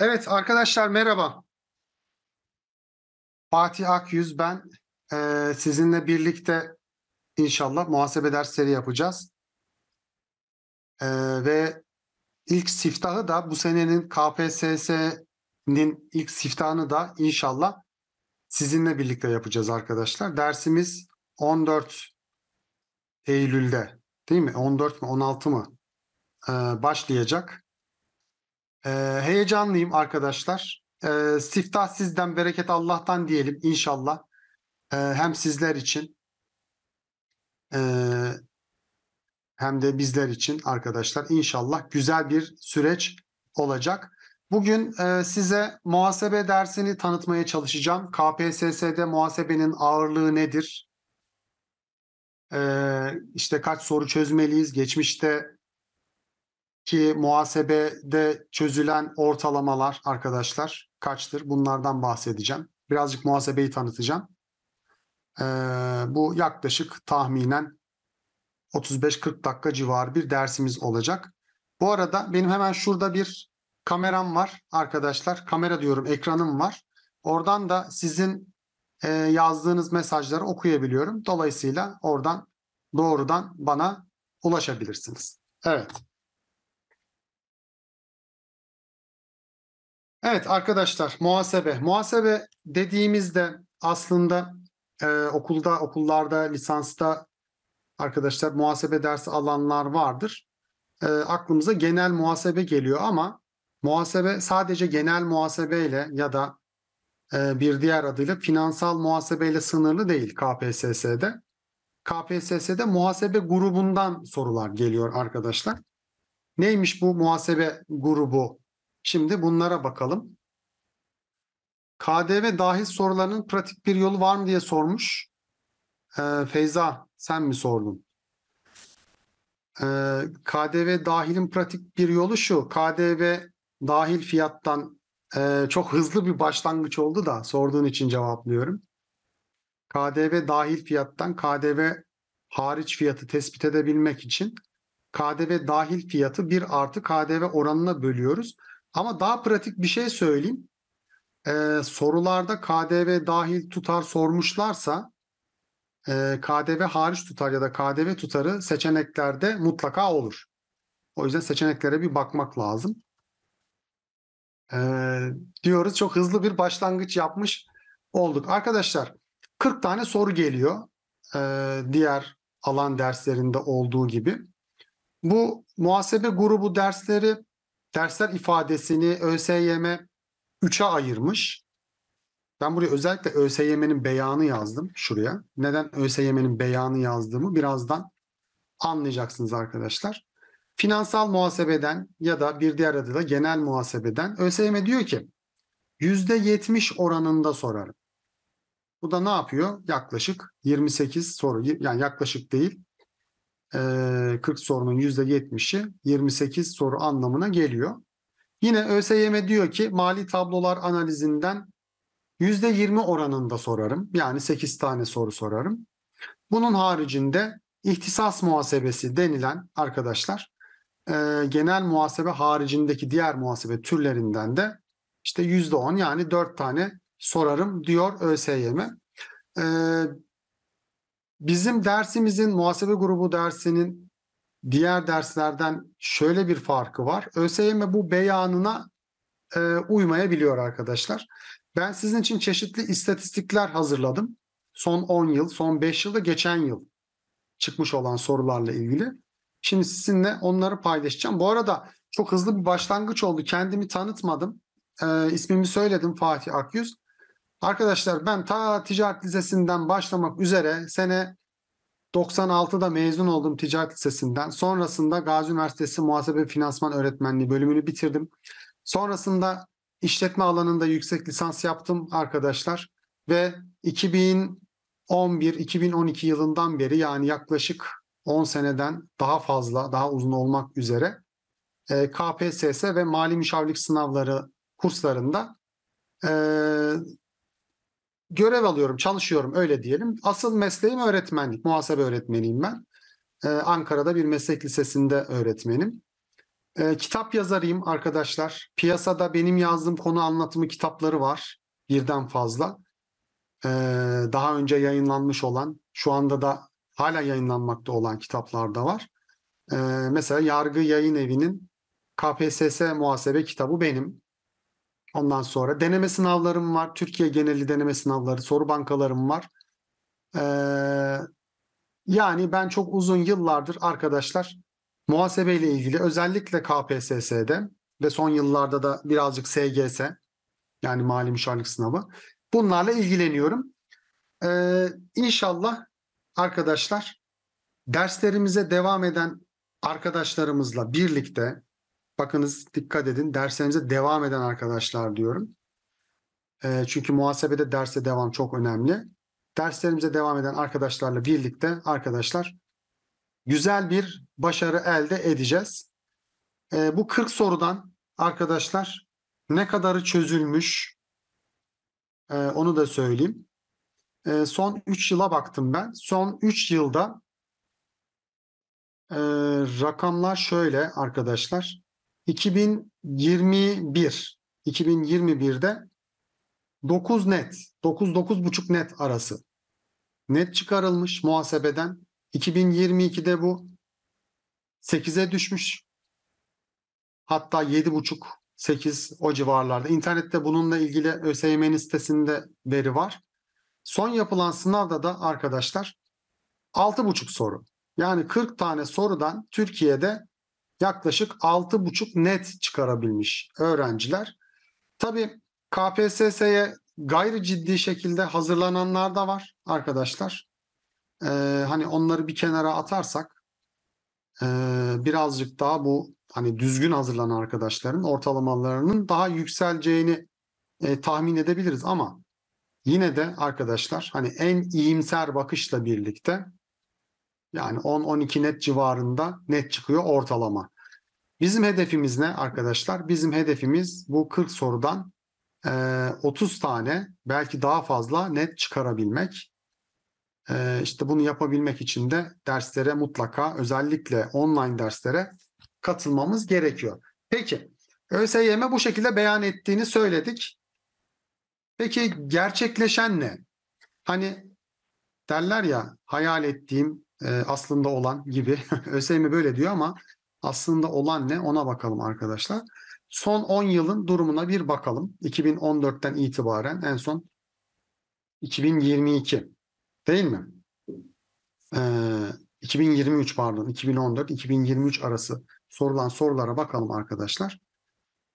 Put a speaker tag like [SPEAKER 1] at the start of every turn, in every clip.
[SPEAKER 1] Evet arkadaşlar merhaba. Fatih Akyüz ben. Ee, sizinle birlikte inşallah muhasebe dersleri yapacağız. Ee, ve ilk siftahı da bu senenin KPSS'nin ilk siftahını da inşallah sizinle birlikte yapacağız arkadaşlar. Dersimiz 14 Eylül'de değil mi? 14 mi 16 mı? Ee, başlayacak. E, heyecanlıyım arkadaşlar. E, siftah sizden, bereket Allah'tan diyelim inşallah. E, hem sizler için e, hem de bizler için arkadaşlar. İnşallah güzel bir süreç olacak. Bugün e, size muhasebe dersini tanıtmaya çalışacağım. KPSS'de muhasebenin ağırlığı nedir? E, işte kaç soru çözmeliyiz? Geçmişte ki muhasebede çözülen ortalamalar arkadaşlar kaçtır? Bunlardan bahsedeceğim. Birazcık muhasebeyi tanıtacağım. Ee, bu yaklaşık tahminen 35-40 dakika civarı bir dersimiz olacak. Bu arada benim hemen şurada bir kameram var arkadaşlar. Kamera diyorum ekranım var. Oradan da sizin e, yazdığınız mesajları okuyabiliyorum. Dolayısıyla oradan doğrudan bana ulaşabilirsiniz. Evet. Evet arkadaşlar muhasebe. Muhasebe dediğimizde aslında e, okulda, okullarda, lisansta arkadaşlar muhasebe dersi alanlar vardır. E, aklımıza genel muhasebe geliyor ama muhasebe sadece genel muhasebeyle ya da e, bir diğer adıyla finansal muhasebeyle sınırlı değil KPSS'de. KPSS'de muhasebe grubundan sorular geliyor arkadaşlar. Neymiş bu muhasebe grubu Şimdi bunlara bakalım. KDV dahil soruların pratik bir yolu var mı diye sormuş. Ee, Feyza sen mi sordun? Ee, KDV dahilin pratik bir yolu şu. KDV dahil fiyattan e, çok hızlı bir başlangıç oldu da sorduğun için cevaplıyorum. KDV dahil fiyattan KDV hariç fiyatı tespit edebilmek için KDV dahil fiyatı 1 artı KDV oranına bölüyoruz. Ama daha pratik bir şey söyleyeyim. Ee, sorularda KDV dahil tutar sormuşlarsa e, KDV hariç tutar ya da KDV tutarı seçeneklerde mutlaka olur. O yüzden seçeneklere bir bakmak lazım. Ee, diyoruz çok hızlı bir başlangıç yapmış olduk. Arkadaşlar 40 tane soru geliyor ee, diğer alan derslerinde olduğu gibi. Bu muhasebe grubu dersleri dersler ifadesini ÖSYM 3'e ayırmış. Ben buraya özellikle ÖSYM'nin beyanı yazdım şuraya. Neden ÖSYM'nin beyanı yazdığımı birazdan anlayacaksınız arkadaşlar. Finansal muhasebeden ya da bir diğer adıyla genel muhasebeden ÖSYM diyor ki %70 oranında sorarım. Bu da ne yapıyor? Yaklaşık 28 soru yani yaklaşık değil 40 sorunun %70'i 28 soru anlamına geliyor. Yine ÖSYM diyor ki mali tablolar analizinden %20 oranında sorarım. Yani 8 tane soru sorarım. Bunun haricinde ihtisas muhasebesi denilen arkadaşlar genel muhasebe haricindeki diğer muhasebe türlerinden de işte %10 yani 4 tane sorarım diyor ÖSYM. Bizim dersimizin muhasebe grubu dersinin diğer derslerden şöyle bir farkı var. ÖSYM bu beyanına e, uymayabiliyor arkadaşlar. Ben sizin için çeşitli istatistikler hazırladım. Son 10 yıl, son 5 yılda geçen yıl çıkmış olan sorularla ilgili. Şimdi sizinle onları paylaşacağım. Bu arada çok hızlı bir başlangıç oldu. Kendimi tanıtmadım. E, ismimi söyledim Fatih Akyüz. Arkadaşlar ben ta ticaret lisesinden başlamak üzere sene 96'da mezun oldum ticaret lisesinden. Sonrasında Gazi Üniversitesi Muhasebe Finansman Öğretmenliği bölümünü bitirdim. Sonrasında işletme alanında yüksek lisans yaptım arkadaşlar ve 2011-2012 yılından beri yani yaklaşık 10 seneden daha fazla, daha uzun olmak üzere e, KPSS ve mali müşavirlik sınavları kurslarında e, görev alıyorum, çalışıyorum öyle diyelim. Asıl mesleğim öğretmenlik, muhasebe öğretmeniyim ben. Ee, Ankara'da bir meslek lisesinde öğretmenim. Ee, kitap yazarıyım arkadaşlar. Piyasada benim yazdığım konu anlatımı kitapları var birden fazla. Ee, daha önce yayınlanmış olan, şu anda da hala yayınlanmakta olan kitaplar da var. Ee, mesela Yargı Yayın Evi'nin KPSS muhasebe kitabı benim. Ondan sonra deneme sınavlarım var. Türkiye geneli deneme sınavları, soru bankalarım var. Ee, yani ben çok uzun yıllardır arkadaşlar muhasebeyle ilgili özellikle KPSS'de ve son yıllarda da birazcık SGS yani mali müşavirlik sınavı bunlarla ilgileniyorum. Ee, inşallah arkadaşlar derslerimize devam eden arkadaşlarımızla birlikte bakınız dikkat edin derslerinize devam eden arkadaşlar diyorum. E, çünkü muhasebede derse devam çok önemli. Derslerimize devam eden arkadaşlarla birlikte arkadaşlar güzel bir başarı elde edeceğiz. E, bu 40 sorudan arkadaşlar ne kadarı çözülmüş e, onu da söyleyeyim. E, son 3 yıla baktım ben. Son 3 yılda e, rakamlar şöyle arkadaşlar. 2021 2021'de 9 net 9 buçuk net arası net çıkarılmış muhasebeden 2022'de bu 8'e düşmüş. Hatta buçuk 8 o civarlarda. İnternette bununla ilgili ÖSYM'nin sitesinde veri var. Son yapılan sınavda da arkadaşlar buçuk soru. Yani 40 tane sorudan Türkiye'de yaklaşık 6,5 net çıkarabilmiş öğrenciler. Tabii KPSS'ye gayri ciddi şekilde hazırlananlar da var arkadaşlar. Ee, hani onları bir kenara atarsak e, birazcık daha bu hani düzgün hazırlanan arkadaşların ortalamalarının daha yükseleceğini e, tahmin edebiliriz ama yine de arkadaşlar hani en iyimser bakışla birlikte yani 10-12 net civarında net çıkıyor ortalama. Bizim hedefimiz ne arkadaşlar? Bizim hedefimiz bu 40 sorudan 30 tane belki daha fazla net çıkarabilmek. İşte bunu yapabilmek için de derslere mutlaka özellikle online derslere katılmamız gerekiyor. Peki ÖSYM bu şekilde beyan ettiğini söyledik. Peki gerçekleşen ne? Hani derler ya hayal ettiğim e, aslında olan gibi. ÖSYM böyle diyor ama aslında olan ne ona bakalım arkadaşlar. Son 10 yılın durumuna bir bakalım. 2014'ten itibaren en son 2022 değil mi? Ee, 2023 pardon 2014-2023 arası sorulan sorulara bakalım arkadaşlar.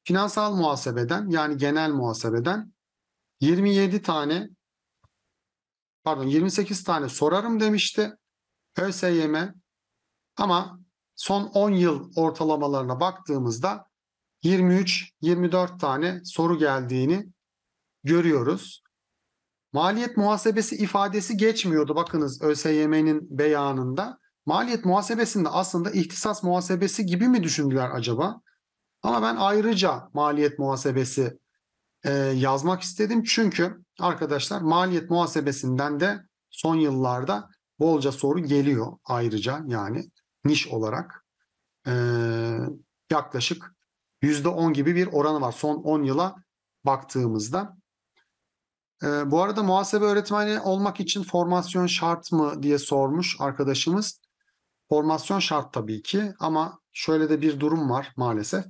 [SPEAKER 1] Finansal muhasebeden yani genel muhasebeden 27 tane pardon 28 tane sorarım demişti. ÖSYM e ama son 10 yıl ortalamalarına baktığımızda 23-24 tane soru geldiğini görüyoruz. Maliyet muhasebesi ifadesi geçmiyordu bakınız ÖSYM'nin beyanında. Maliyet muhasebesinde aslında ihtisas muhasebesi gibi mi düşündüler acaba? Ama ben ayrıca maliyet muhasebesi e, yazmak istedim. Çünkü arkadaşlar maliyet muhasebesinden de son yıllarda bolca soru geliyor ayrıca yani niş olarak. E, yaklaşık %10 gibi bir oranı var son 10 yıla baktığımızda. E, bu arada muhasebe öğretmeni olmak için formasyon şart mı diye sormuş arkadaşımız. Formasyon şart tabii ki ama şöyle de bir durum var maalesef.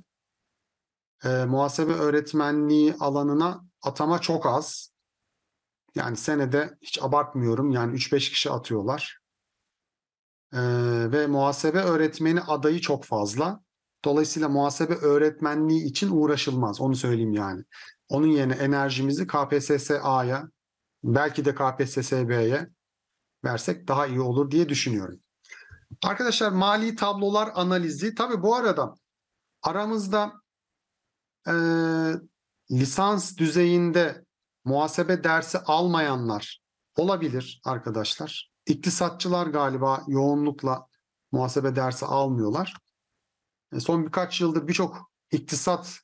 [SPEAKER 1] E, muhasebe öğretmenliği alanına atama çok az. Yani senede hiç abartmıyorum yani 3-5 kişi atıyorlar. Ee, ve muhasebe öğretmeni adayı çok fazla. Dolayısıyla muhasebe öğretmenliği için uğraşılmaz onu söyleyeyim yani. Onun yerine enerjimizi KPSS A'ya belki de KPSS B'ye versek daha iyi olur diye düşünüyorum. Arkadaşlar mali tablolar analizi. Tabii bu arada aramızda e, lisans düzeyinde muhasebe dersi almayanlar olabilir arkadaşlar. İktisatçılar galiba yoğunlukla muhasebe dersi almıyorlar. E, son birkaç yıldır birçok iktisat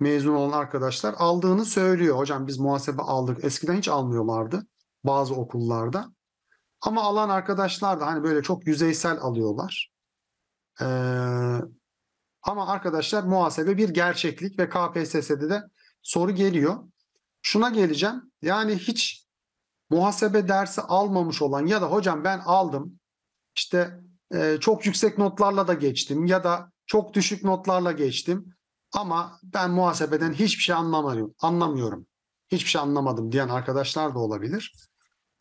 [SPEAKER 1] mezun olan arkadaşlar aldığını söylüyor. Hocam biz muhasebe aldık. Eskiden hiç almıyorlardı bazı okullarda. Ama alan arkadaşlar da hani böyle çok yüzeysel alıyorlar. Ee, ama arkadaşlar muhasebe bir gerçeklik ve KPSS'de de soru geliyor şuna geleceğim. Yani hiç muhasebe dersi almamış olan ya da hocam ben aldım işte e, çok yüksek notlarla da geçtim ya da çok düşük notlarla geçtim ama ben muhasebeden hiçbir şey anlamıyorum. Anlamıyorum. Hiçbir şey anlamadım diyen arkadaşlar da olabilir.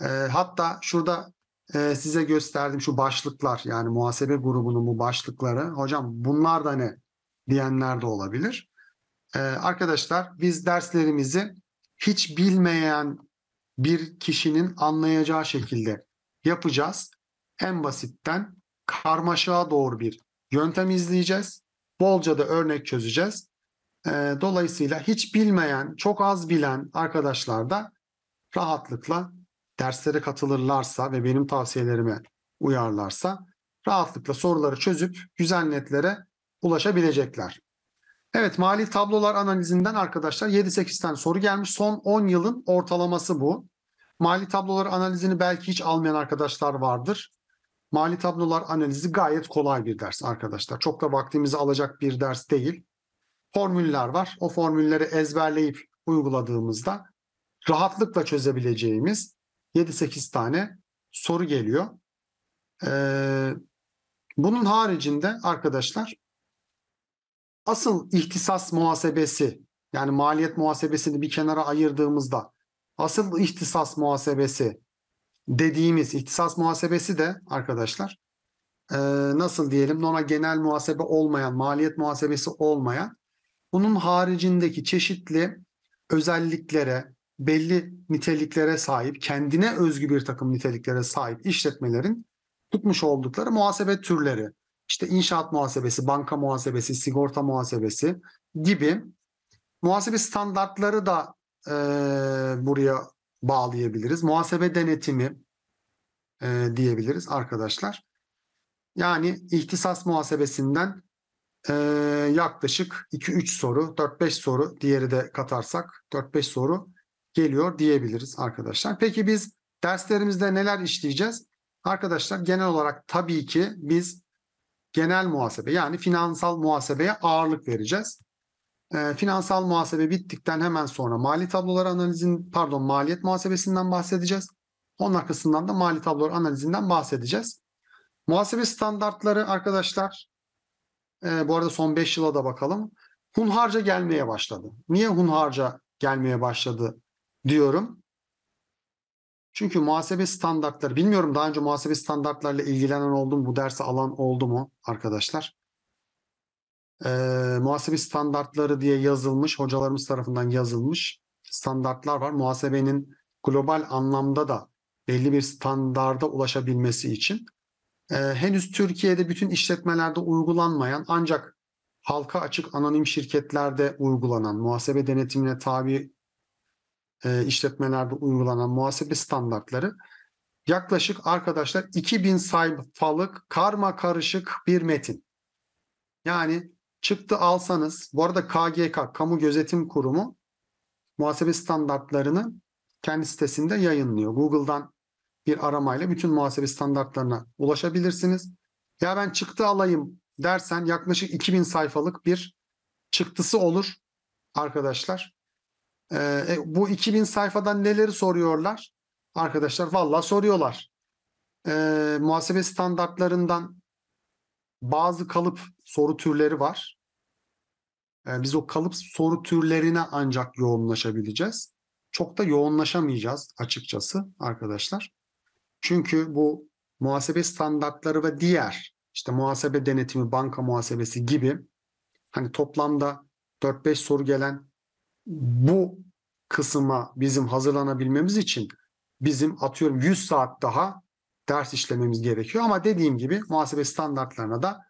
[SPEAKER 1] E, hatta şurada e, size gösterdim şu başlıklar yani muhasebe grubunun bu başlıkları. Hocam bunlar da ne diyenler de olabilir. E, arkadaşlar biz derslerimizi hiç bilmeyen bir kişinin anlayacağı şekilde yapacağız. En basitten karmaşığa doğru bir yöntem izleyeceğiz. Bolca da örnek çözeceğiz. Ee, dolayısıyla hiç bilmeyen, çok az bilen arkadaşlar da rahatlıkla derslere katılırlarsa ve benim tavsiyelerime uyarlarsa rahatlıkla soruları çözüp güzel netlere ulaşabilecekler. Evet mali tablolar analizinden arkadaşlar 7-8 tane soru gelmiş. Son 10 yılın ortalaması bu. Mali tablolar analizini belki hiç almayan arkadaşlar vardır. Mali tablolar analizi gayet kolay bir ders arkadaşlar. Çok da vaktimizi alacak bir ders değil. Formüller var. O formülleri ezberleyip uyguladığımızda rahatlıkla çözebileceğimiz 7-8 tane soru geliyor. Ee, bunun haricinde arkadaşlar asıl ihtisas muhasebesi yani maliyet muhasebesini bir kenara ayırdığımızda asıl ihtisas muhasebesi dediğimiz ihtisas muhasebesi de arkadaşlar e, nasıl diyelim ona genel muhasebe olmayan maliyet muhasebesi olmayan bunun haricindeki çeşitli özelliklere belli niteliklere sahip kendine özgü bir takım niteliklere sahip işletmelerin tutmuş oldukları muhasebe türleri işte inşaat muhasebesi, banka muhasebesi, sigorta muhasebesi gibi muhasebe standartları da e, buraya bağlayabiliriz. Muhasebe denetimi e, diyebiliriz arkadaşlar. Yani ihtisas muhasebesinden e, yaklaşık 2-3 soru, 4-5 soru diğeri de katarsak 4-5 soru geliyor diyebiliriz arkadaşlar. Peki biz derslerimizde neler işleyeceğiz? Arkadaşlar genel olarak tabii ki biz genel muhasebe yani finansal muhasebeye ağırlık vereceğiz. E, finansal muhasebe bittikten hemen sonra mali tablolar analizin pardon maliyet muhasebesinden bahsedeceğiz. Onun arkasından da mali tablolar analizinden bahsedeceğiz. Muhasebe standartları arkadaşlar e, bu arada son 5 yıla da bakalım. Hunharca gelmeye başladı. Niye hunharca gelmeye başladı diyorum. Çünkü muhasebe standartları, bilmiyorum daha önce muhasebe standartlarıyla ilgilenen oldu mu, bu dersi alan oldu mu arkadaşlar? Ee, muhasebe standartları diye yazılmış, hocalarımız tarafından yazılmış standartlar var. Muhasebenin global anlamda da belli bir standarda ulaşabilmesi için. Ee, henüz Türkiye'de bütün işletmelerde uygulanmayan ancak halka açık anonim şirketlerde uygulanan, muhasebe denetimine tabi e, işletmelerde uygulanan muhasebe standartları yaklaşık arkadaşlar 2000 sayfalık karma karışık bir metin. Yani çıktı alsanız bu arada KGK Kamu Gözetim Kurumu muhasebe standartlarını kendi sitesinde yayınlıyor. Google'dan bir aramayla bütün muhasebe standartlarına ulaşabilirsiniz. Ya ben çıktı alayım dersen yaklaşık 2000 sayfalık bir çıktısı olur arkadaşlar. Ee, e, bu 2000 sayfadan neleri soruyorlar? Arkadaşlar valla soruyorlar. E, muhasebe standartlarından bazı kalıp soru türleri var. E, biz o kalıp soru türlerine ancak yoğunlaşabileceğiz. Çok da yoğunlaşamayacağız açıkçası arkadaşlar. Çünkü bu muhasebe standartları ve diğer işte muhasebe denetimi, banka muhasebesi gibi hani toplamda 4-5 soru gelen bu kısma bizim hazırlanabilmemiz için bizim atıyorum 100 saat daha ders işlememiz gerekiyor. Ama dediğim gibi muhasebe standartlarına da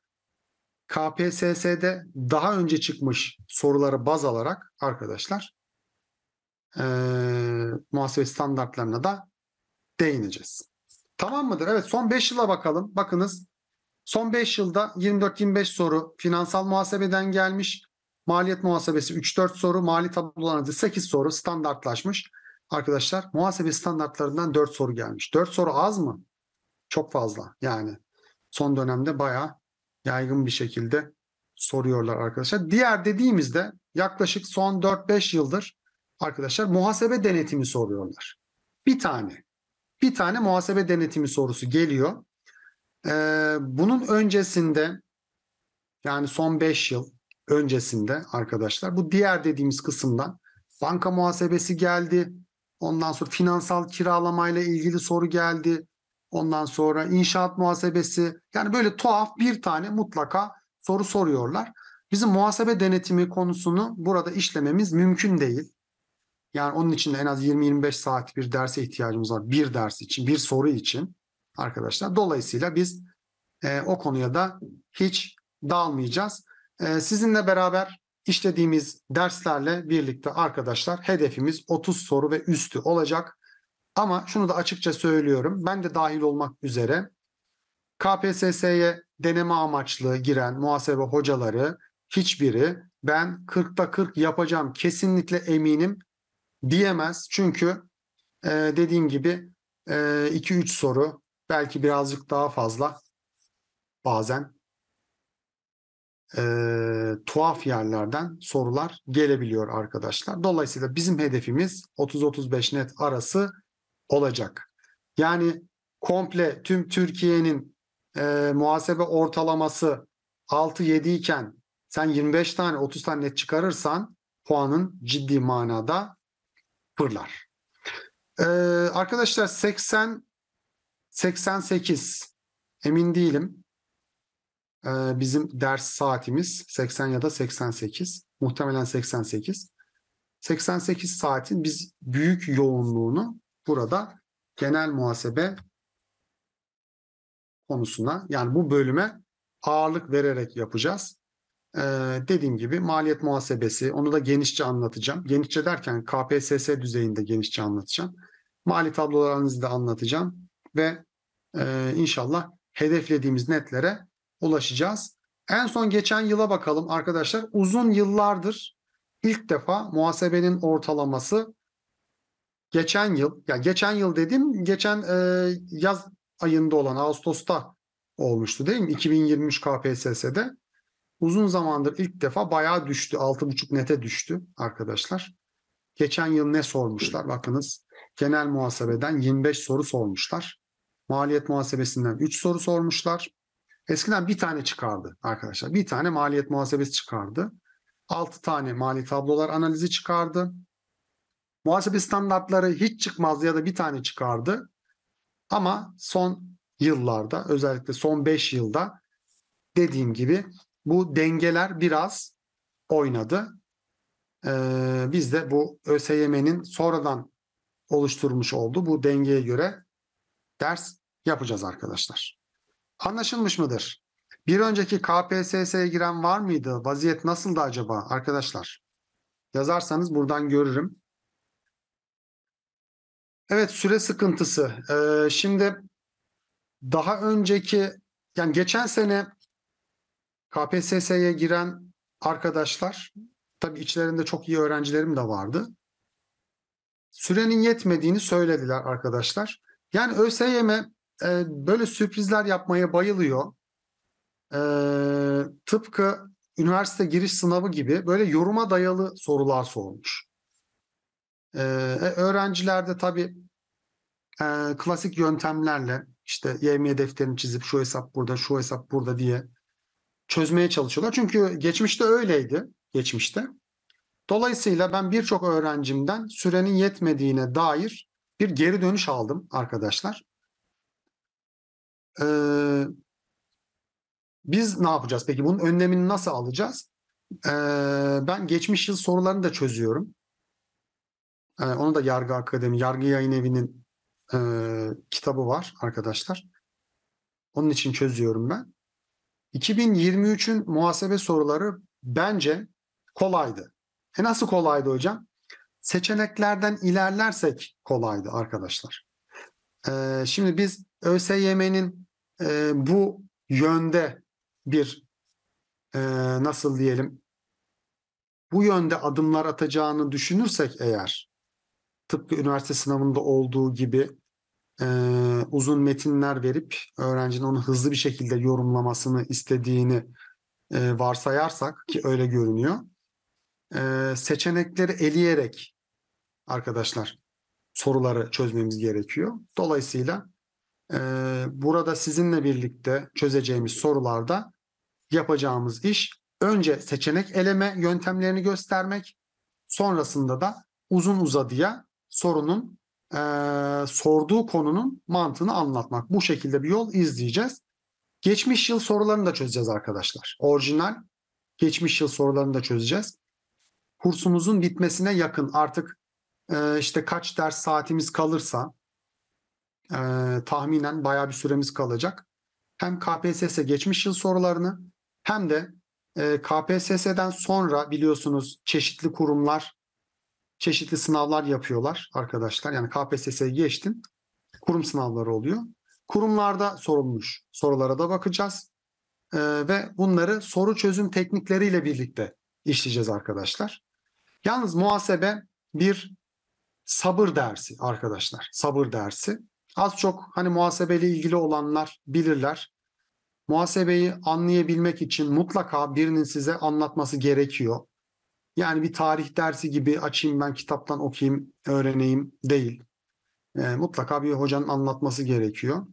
[SPEAKER 1] KPSS'de daha önce çıkmış soruları baz alarak arkadaşlar e, muhasebe standartlarına da değineceğiz. Tamam mıdır? Evet son 5 yıla bakalım. Bakınız son 5 yılda 24-25 soru finansal muhasebeden gelmiş. Maliyet muhasebesi 3-4 soru, mali tablo analizi 8 soru standartlaşmış. Arkadaşlar muhasebe standartlarından 4 soru gelmiş. 4 soru az mı? Çok fazla yani. Son dönemde bayağı yaygın bir şekilde soruyorlar arkadaşlar. Diğer dediğimizde yaklaşık son 4-5 yıldır arkadaşlar muhasebe denetimi soruyorlar. Bir tane. Bir tane muhasebe denetimi sorusu geliyor. Ee, bunun öncesinde yani son 5 yıl öncesinde arkadaşlar bu diğer dediğimiz kısımdan banka muhasebesi geldi. Ondan sonra finansal kiralamayla ilgili soru geldi. Ondan sonra inşaat muhasebesi. Yani böyle tuhaf bir tane mutlaka soru soruyorlar. Bizim muhasebe denetimi konusunu burada işlememiz mümkün değil. Yani onun için de en az 20-25 saat bir derse ihtiyacımız var. Bir ders için, bir soru için arkadaşlar. Dolayısıyla biz e, o konuya da hiç dalmayacağız. Ee, sizinle beraber işlediğimiz derslerle birlikte arkadaşlar hedefimiz 30 soru ve üstü olacak. Ama şunu da açıkça söylüyorum. Ben de dahil olmak üzere KPSS'ye deneme amaçlı giren muhasebe hocaları hiçbiri ben 40'ta 40 yapacağım kesinlikle eminim diyemez. Çünkü e, dediğim gibi 2-3 e, soru belki birazcık daha fazla bazen e, tuhaf yerlerden sorular gelebiliyor arkadaşlar. Dolayısıyla bizim hedefimiz 30-35 net arası olacak. Yani komple tüm Türkiye'nin e, muhasebe ortalaması 6-7 iken sen 25 tane 30 tane net çıkarırsan puanın ciddi manada fırlar. Ee, arkadaşlar 80 88 emin değilim. Ee, bizim ders saatimiz 80 ya da 88. Muhtemelen 88. 88 saatin biz büyük yoğunluğunu burada genel muhasebe konusuna yani bu bölüme ağırlık vererek yapacağız. Ee, dediğim gibi maliyet muhasebesi onu da genişçe anlatacağım. Genişçe derken KPSS düzeyinde genişçe anlatacağım. Mali tablolarınızı da anlatacağım ve e, inşallah hedeflediğimiz netlere ulaşacağız. En son geçen yıla bakalım arkadaşlar. Uzun yıllardır ilk defa muhasebenin ortalaması geçen yıl, ya geçen yıl dedim geçen e, yaz ayında olan Ağustos'ta olmuştu değil mi? 2023 KPSS'de uzun zamandır ilk defa bayağı düştü. 6,5 nete düştü arkadaşlar. Geçen yıl ne sormuşlar? Bakınız genel muhasebeden 25 soru sormuşlar. Maliyet muhasebesinden 3 soru sormuşlar. Eskiden bir tane çıkardı arkadaşlar. Bir tane maliyet muhasebesi çıkardı. altı tane mali tablolar analizi çıkardı. Muhasebe standartları hiç çıkmazdı ya da bir tane çıkardı. Ama son yıllarda özellikle son 5 yılda dediğim gibi bu dengeler biraz oynadı. Ee, biz de bu ÖSYM'nin sonradan oluşturmuş olduğu bu dengeye göre ders yapacağız arkadaşlar. Anlaşılmış mıdır? Bir önceki KPSS'ye giren var mıydı? Vaziyet nasıldı acaba arkadaşlar? Yazarsanız buradan görürüm. Evet süre sıkıntısı. Ee, şimdi daha önceki yani geçen sene KPSS'ye giren arkadaşlar tabii içlerinde çok iyi öğrencilerim de vardı. Sürenin yetmediğini söylediler arkadaşlar. Yani ÖSYM e e, böyle sürprizler yapmaya bayılıyor. E, tıpkı üniversite giriş sınavı gibi böyle yoruma dayalı sorular sorulmuş. Ee, e, öğrencilerde tabii e, klasik yöntemlerle işte YM defterini çizip şu hesap burada, şu hesap burada diye çözmeye çalışıyorlar. Çünkü geçmişte öyleydi, geçmişte. Dolayısıyla ben birçok öğrencimden sürenin yetmediğine dair bir geri dönüş aldım arkadaşlar. Ee, biz ne yapacağız peki? Bunun önlemini nasıl alacağız? Ee, ben geçmiş yıl sorularını da çözüyorum. Ee, onu da Yargı Akademi, Yargı Yayın Evi'nin e, kitabı var arkadaşlar. Onun için çözüyorum ben. 2023'ün muhasebe soruları bence kolaydı. E nasıl kolaydı hocam? Seçeneklerden ilerlersek kolaydı arkadaşlar. Ee, şimdi biz ÖSYM'nin e, bu yönde bir e, nasıl diyelim bu yönde adımlar atacağını düşünürsek eğer tıpkı üniversite sınavında olduğu gibi e, uzun metinler verip öğrencinin onu hızlı bir şekilde yorumlamasını istediğini e, varsayarsak ki öyle görünüyor e, seçenekleri eleyerek arkadaşlar soruları çözmemiz gerekiyor. Dolayısıyla ee, burada sizinle birlikte çözeceğimiz sorularda yapacağımız iş önce seçenek eleme yöntemlerini göstermek, sonrasında da uzun uzadıya sorunun e, sorduğu konunun mantığını anlatmak. Bu şekilde bir yol izleyeceğiz. Geçmiş yıl sorularını da çözeceğiz arkadaşlar. Orijinal geçmiş yıl sorularını da çözeceğiz. Kursumuzun bitmesine yakın artık e, işte kaç ders saatimiz kalırsa e, tahminen bayağı bir süremiz kalacak. Hem KPSS geçmiş yıl sorularını hem de e, KPSS'den sonra biliyorsunuz çeşitli kurumlar çeşitli sınavlar yapıyorlar arkadaşlar. Yani KPSS'ye geçtin kurum sınavları oluyor. Kurumlarda sorulmuş sorulara da bakacağız. E, ve bunları soru çözüm teknikleriyle birlikte işleyeceğiz arkadaşlar. Yalnız muhasebe bir sabır dersi arkadaşlar. Sabır dersi. Az çok hani muhasebeyle ilgili olanlar bilirler. Muhasebeyi anlayabilmek için mutlaka birinin size anlatması gerekiyor. Yani bir tarih dersi gibi açayım ben kitaptan okuyayım, öğreneyim değil. E, mutlaka bir hocanın anlatması gerekiyor.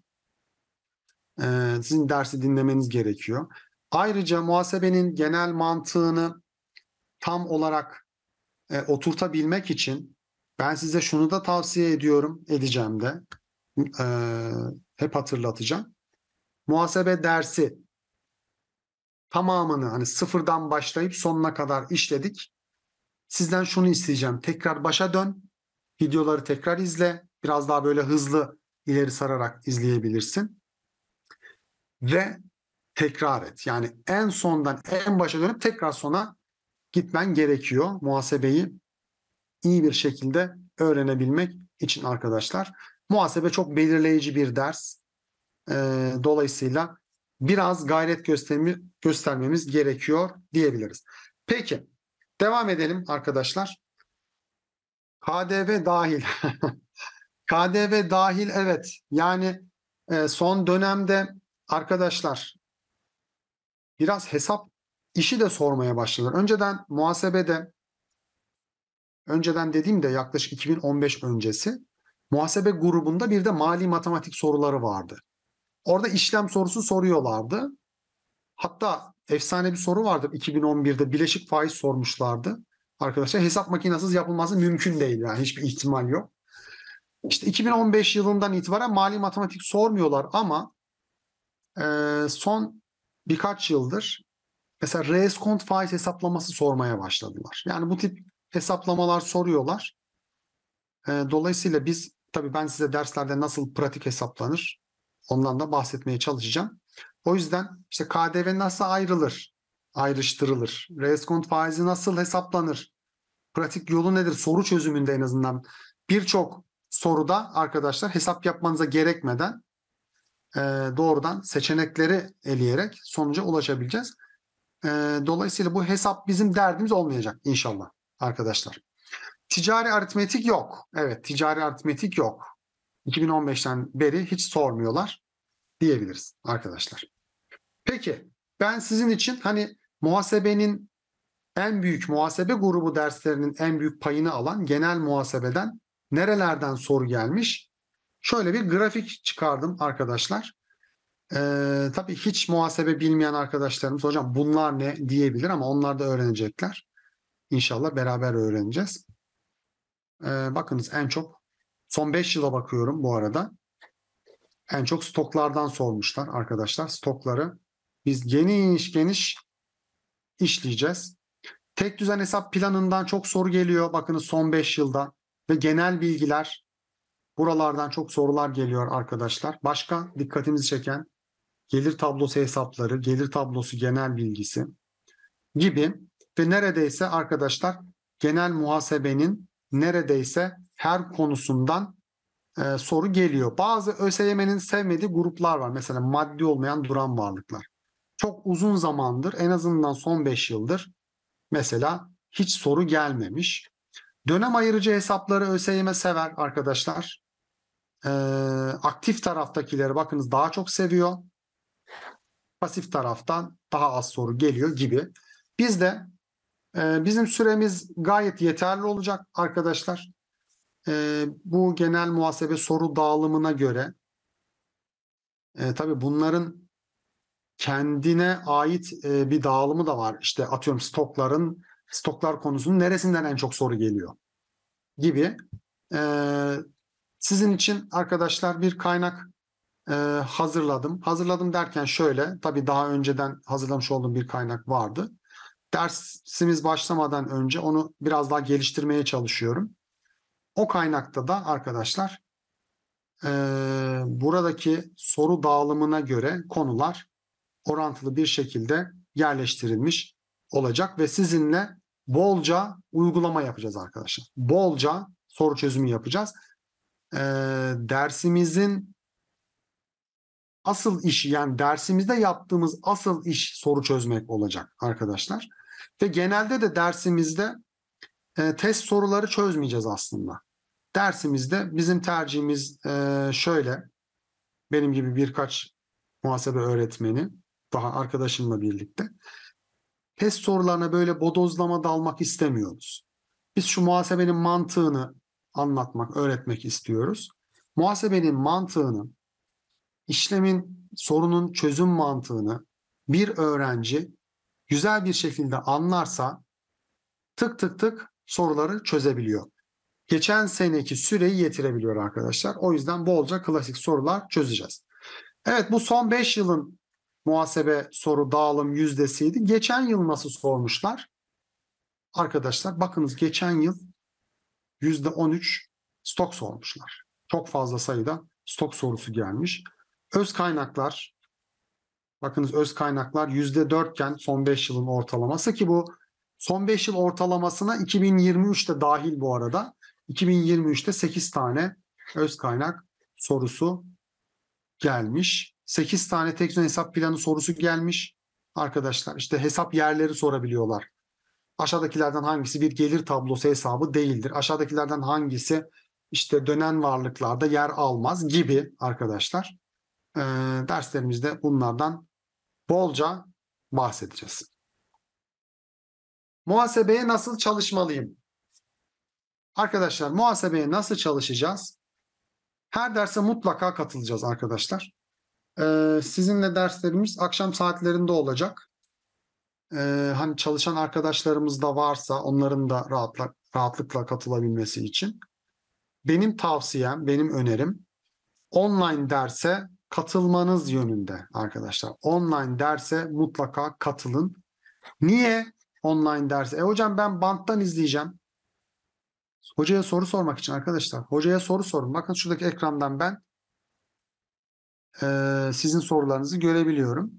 [SPEAKER 1] E, sizin dersi dinlemeniz gerekiyor. Ayrıca muhasebenin genel mantığını tam olarak e, oturtabilmek için ben size şunu da tavsiye ediyorum, edeceğim de e, hep hatırlatacağım. Muhasebe dersi tamamını hani sıfırdan başlayıp sonuna kadar işledik. Sizden şunu isteyeceğim. Tekrar başa dön. Videoları tekrar izle. Biraz daha böyle hızlı ileri sararak izleyebilirsin. Ve tekrar et. Yani en sondan en başa dönüp tekrar sona gitmen gerekiyor. Muhasebeyi iyi bir şekilde öğrenebilmek için arkadaşlar. Muhasebe çok belirleyici bir ders. Ee, dolayısıyla biraz gayret göstermemiz gerekiyor diyebiliriz. Peki devam edelim arkadaşlar. KDV dahil. KDV dahil evet. Yani e, son dönemde arkadaşlar biraz hesap işi de sormaya başladılar. Önceden muhasebede önceden dediğimde yaklaşık 2015 öncesi Muhasebe grubunda bir de mali matematik soruları vardı. Orada işlem sorusu soruyorlardı. Hatta efsane bir soru vardı 2011'de bileşik faiz sormuşlardı. Arkadaşlar hesap makinasız yapılması mümkün değil yani hiçbir ihtimal yok. İşte 2015 yılından itibaren mali matematik sormuyorlar ama e, son birkaç yıldır mesela reskont faiz hesaplaması sormaya başladılar. Yani bu tip hesaplamalar soruyorlar. E, dolayısıyla biz Tabii ben size derslerde nasıl pratik hesaplanır ondan da bahsetmeye çalışacağım. O yüzden işte KDV nasıl ayrılır, ayrıştırılır, reskont faizi nasıl hesaplanır, pratik yolu nedir soru çözümünde en azından birçok soruda arkadaşlar hesap yapmanıza gerekmeden e, doğrudan seçenekleri eleyerek sonuca ulaşabileceğiz. E, dolayısıyla bu hesap bizim derdimiz olmayacak inşallah arkadaşlar. Ticari aritmetik yok. Evet ticari aritmetik yok. 2015'ten beri hiç sormuyorlar diyebiliriz arkadaşlar. Peki ben sizin için hani muhasebenin en büyük muhasebe grubu derslerinin en büyük payını alan genel muhasebeden nerelerden soru gelmiş? Şöyle bir grafik çıkardım arkadaşlar. Ee, tabii hiç muhasebe bilmeyen arkadaşlarımız hocam bunlar ne diyebilir ama onlar da öğrenecekler. İnşallah beraber öğreneceğiz e, bakınız en çok son 5 yıla bakıyorum bu arada. En çok stoklardan sormuşlar arkadaşlar. Stokları biz geniş geniş işleyeceğiz. Tek düzen hesap planından çok soru geliyor. Bakınız son 5 yılda ve genel bilgiler buralardan çok sorular geliyor arkadaşlar. Başka dikkatimizi çeken gelir tablosu hesapları, gelir tablosu genel bilgisi gibi ve neredeyse arkadaşlar genel muhasebenin neredeyse her konusundan e, soru geliyor. Bazı ÖSYM'nin sevmediği gruplar var. Mesela maddi olmayan duran varlıklar. Çok uzun zamandır en azından son 5 yıldır mesela hiç soru gelmemiş. Dönem ayırıcı hesapları ÖSYM sever arkadaşlar. Ee, aktif taraftakileri bakınız daha çok seviyor. Pasif taraftan daha az soru geliyor gibi. Biz de ee, bizim süremiz gayet yeterli olacak arkadaşlar. Ee, bu genel muhasebe soru dağılımına göre e, tabii bunların kendine ait e, bir dağılımı da var. İşte atıyorum stokların stoklar konusunun neresinden en çok soru geliyor gibi. Ee, sizin için arkadaşlar bir kaynak e, hazırladım. Hazırladım derken şöyle, tabii daha önceden hazırlamış olduğum bir kaynak vardı dersimiz başlamadan önce onu biraz daha geliştirmeye çalışıyorum. O kaynakta da arkadaşlar e, buradaki soru dağılımına göre konular orantılı bir şekilde yerleştirilmiş olacak ve sizinle bolca uygulama yapacağız arkadaşlar. Bolca soru çözümü yapacağız. E, dersimizin asıl işi yani dersimizde yaptığımız asıl iş soru çözmek olacak arkadaşlar. Ve genelde de dersimizde e, test soruları çözmeyeceğiz aslında. Dersimizde bizim tercihimiz e, şöyle. Benim gibi birkaç muhasebe öğretmeni daha arkadaşımla birlikte test sorularına böyle bodozlama dalmak istemiyoruz. Biz şu muhasebenin mantığını anlatmak, öğretmek istiyoruz. Muhasebenin mantığını, işlemin, sorunun çözüm mantığını bir öğrenci güzel bir şekilde anlarsa tık tık tık soruları çözebiliyor. Geçen seneki süreyi yetirebiliyor arkadaşlar. O yüzden bolca klasik sorular çözeceğiz. Evet bu son 5 yılın muhasebe soru dağılım yüzdesiydi. Geçen yıl nasıl sormuşlar? Arkadaşlar bakınız geçen yıl %13 stok sormuşlar. Çok fazla sayıda stok sorusu gelmiş. Öz kaynaklar Bakınız öz kaynaklar %4 iken son 5 yılın ortalaması ki bu son 5 yıl ortalamasına 2023'te dahil bu arada. 2023'te 8 tane öz kaynak sorusu gelmiş. 8 tane tekzon hesap planı sorusu gelmiş. Arkadaşlar işte hesap yerleri sorabiliyorlar. Aşağıdakilerden hangisi bir gelir tablosu hesabı değildir? Aşağıdakilerden hangisi işte dönen varlıklarda yer almaz gibi arkadaşlar. E, derslerimizde bunlardan bolca bahsedeceğiz. Muhasebeye nasıl çalışmalıyım? Arkadaşlar muhasebeye nasıl çalışacağız? Her derse mutlaka katılacağız arkadaşlar. Ee, sizinle derslerimiz akşam saatlerinde olacak. Ee, hani çalışan arkadaşlarımız da varsa onların da rahatla, rahatlıkla katılabilmesi için. Benim tavsiyem, benim önerim online derse katılmanız yönünde arkadaşlar. Online derse mutlaka katılın. Niye online derse? E hocam ben banttan izleyeceğim. Hocaya soru sormak için arkadaşlar. Hocaya soru sorun. Bakın şuradaki ekrandan ben e, sizin sorularınızı görebiliyorum.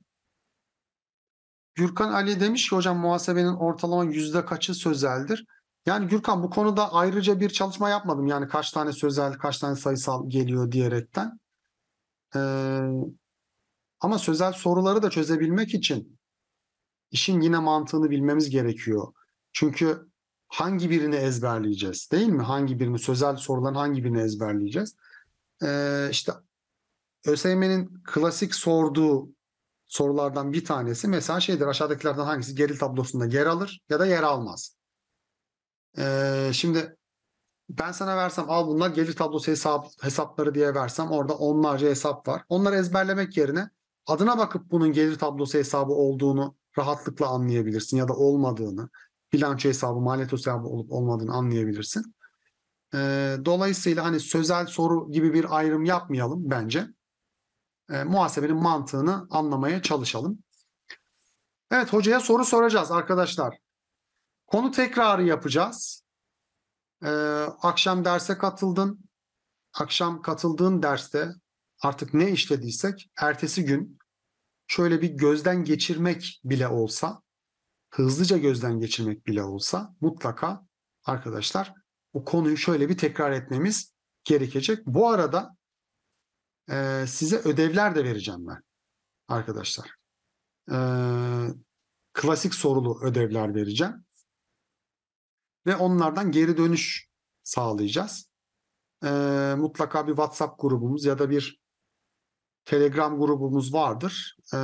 [SPEAKER 1] Gürkan Ali demiş ki hocam muhasebenin ortalama yüzde kaçı sözeldir? Yani Gürkan bu konuda ayrıca bir çalışma yapmadım. Yani kaç tane sözel, kaç tane sayısal geliyor diyerekten. Ee, ama sözel soruları da çözebilmek için işin yine mantığını bilmemiz gerekiyor. Çünkü hangi birini ezberleyeceğiz değil mi? Hangi birini, sözel soruların hangi birini ezberleyeceğiz? Ee, işte ÖSYM'nin klasik sorduğu sorulardan bir tanesi mesela şeydir aşağıdakilerden hangisi geril tablosunda yer alır ya da yer almaz. Ee, şimdi ben sana versem al bunlar gelir tablosu hesap, hesapları diye versem orada onlarca hesap var. Onları ezberlemek yerine adına bakıp bunun gelir tablosu hesabı olduğunu rahatlıkla anlayabilirsin ya da olmadığını bilanço hesabı, maliyet hesabı olup olmadığını anlayabilirsin. Ee, dolayısıyla hani sözel soru gibi bir ayrım yapmayalım bence. Ee, muhasebenin mantığını anlamaya çalışalım. Evet hocaya soru soracağız arkadaşlar. Konu tekrarı yapacağız e, akşam derse katıldın. Akşam katıldığın derste artık ne işlediysek ertesi gün şöyle bir gözden geçirmek bile olsa, hızlıca gözden geçirmek bile olsa mutlaka arkadaşlar o konuyu şöyle bir tekrar etmemiz gerekecek. Bu arada e, size ödevler de vereceğim ben arkadaşlar. E, klasik sorulu ödevler vereceğim ve onlardan geri dönüş sağlayacağız. Ee, mutlaka bir WhatsApp grubumuz ya da bir Telegram grubumuz vardır. Ee,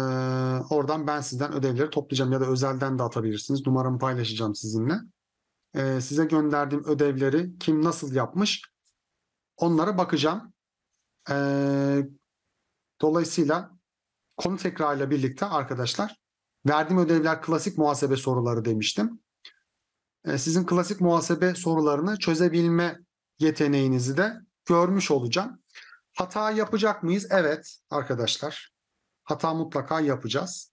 [SPEAKER 1] oradan ben sizden ödevleri toplayacağım ya da özelden de atabilirsiniz. Numaramı paylaşacağım sizinle. Ee, size gönderdiğim ödevleri kim nasıl yapmış onlara bakacağım. Ee, dolayısıyla konu tekrarıyla birlikte arkadaşlar verdiğim ödevler klasik muhasebe soruları demiştim. Ee, sizin klasik muhasebe sorularını çözebilme yeteneğinizi de görmüş olacağım. Hata yapacak mıyız? Evet arkadaşlar. Hata mutlaka yapacağız.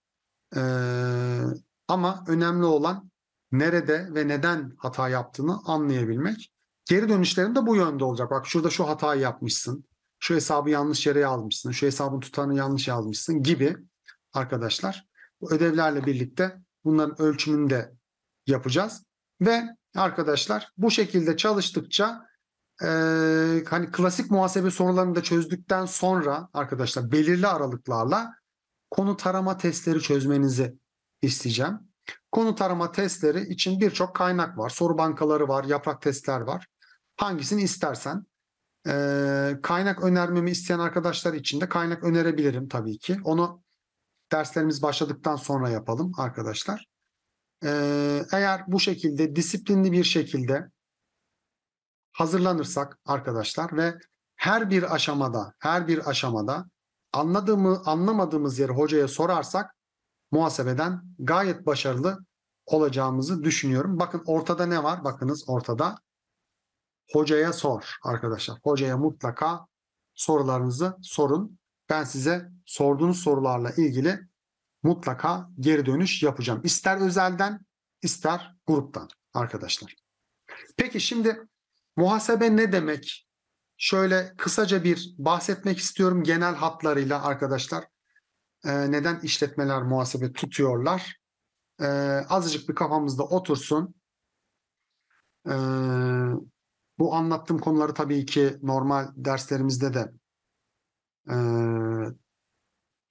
[SPEAKER 1] Ee, ama önemli olan nerede ve neden hata yaptığını anlayabilmek. Geri dönüşlerim de bu yönde olacak. Bak şurada şu hatayı yapmışsın. Şu hesabı yanlış yere yazmışsın. Şu hesabın tutarını yanlış yazmışsın gibi arkadaşlar. Bu ödevlerle birlikte bunların ölçümünü de yapacağız. Ve arkadaşlar bu şekilde çalıştıkça e, hani klasik muhasebe sorularını da çözdükten sonra arkadaşlar belirli aralıklarla konu tarama testleri çözmenizi isteyeceğim. Konu tarama testleri için birçok kaynak var. Soru bankaları var, yaprak testler var. Hangisini istersen. E, kaynak önermemi isteyen arkadaşlar için de kaynak önerebilirim tabii ki. Onu derslerimiz başladıktan sonra yapalım arkadaşlar. Ee, eğer bu şekilde disiplinli bir şekilde hazırlanırsak arkadaşlar ve her bir aşamada, her bir aşamada anladığımı, anlamadığımız yeri hocaya sorarsak muhasebeden gayet başarılı olacağımızı düşünüyorum. Bakın ortada ne var? Bakınız ortada hocaya sor arkadaşlar. Hocaya mutlaka sorularınızı sorun. Ben size sorduğunuz sorularla ilgili mutlaka geri dönüş yapacağım. İster özelden ister gruptan arkadaşlar. Peki şimdi muhasebe ne demek? Şöyle kısaca bir bahsetmek istiyorum genel hatlarıyla arkadaşlar. Ee, neden işletmeler muhasebe tutuyorlar? Ee, azıcık bir kafamızda otursun. Ee, bu anlattığım konuları tabii ki normal derslerimizde de e,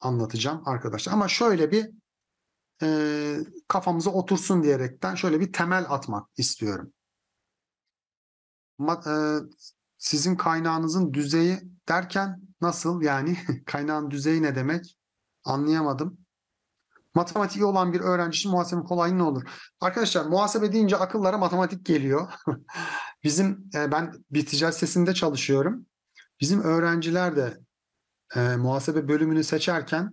[SPEAKER 1] anlatacağım arkadaşlar. Ama şöyle bir e, kafamıza otursun diyerekten şöyle bir temel atmak istiyorum. Ma, e, sizin kaynağınızın düzeyi derken nasıl yani kaynağın düzeyi ne demek anlayamadım. Matematiği olan bir öğrenci için muhasebe kolay ne olur? Arkadaşlar muhasebe deyince akıllara matematik geliyor. Bizim e, ben bir ticaret sitesinde çalışıyorum. Bizim öğrenciler de e, muhasebe bölümünü seçerken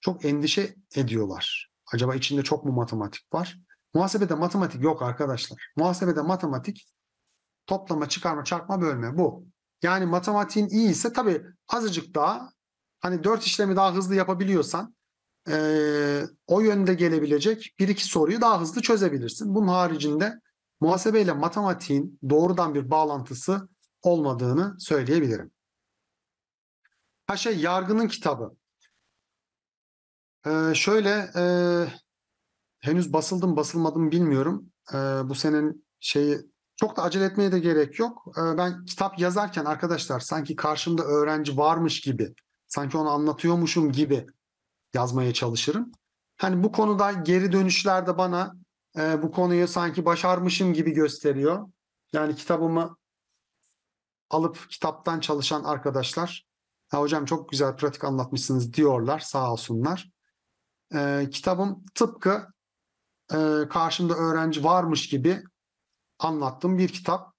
[SPEAKER 1] çok endişe ediyorlar. Acaba içinde çok mu matematik var? Muhasebede matematik yok arkadaşlar. Muhasebede matematik toplama, çıkarma, çarpma, bölme bu. Yani matematiğin iyi ise tabii azıcık daha hani dört işlemi daha hızlı yapabiliyorsan e, o yönde gelebilecek bir iki soruyu daha hızlı çözebilirsin. Bunun haricinde muhasebe ile matematiğin doğrudan bir bağlantısı olmadığını söyleyebilirim. Paşa Yargı'nın kitabı. Ee, şöyle e, henüz basıldım basılmadım bilmiyorum. Ee, bu senin şeyi çok da acele etmeye de gerek yok. Ee, ben kitap yazarken arkadaşlar sanki karşımda öğrenci varmış gibi, sanki onu anlatıyormuşum gibi yazmaya çalışırım. Hani bu konuda geri dönüşlerde bana e, bu konuyu sanki başarmışım gibi gösteriyor. Yani kitabımı alıp kitaptan çalışan arkadaşlar Ha, hocam çok güzel pratik anlatmışsınız diyorlar sağ olsunlar. Ee, kitabım tıpkı e, karşımda öğrenci varmış gibi anlattığım bir kitap.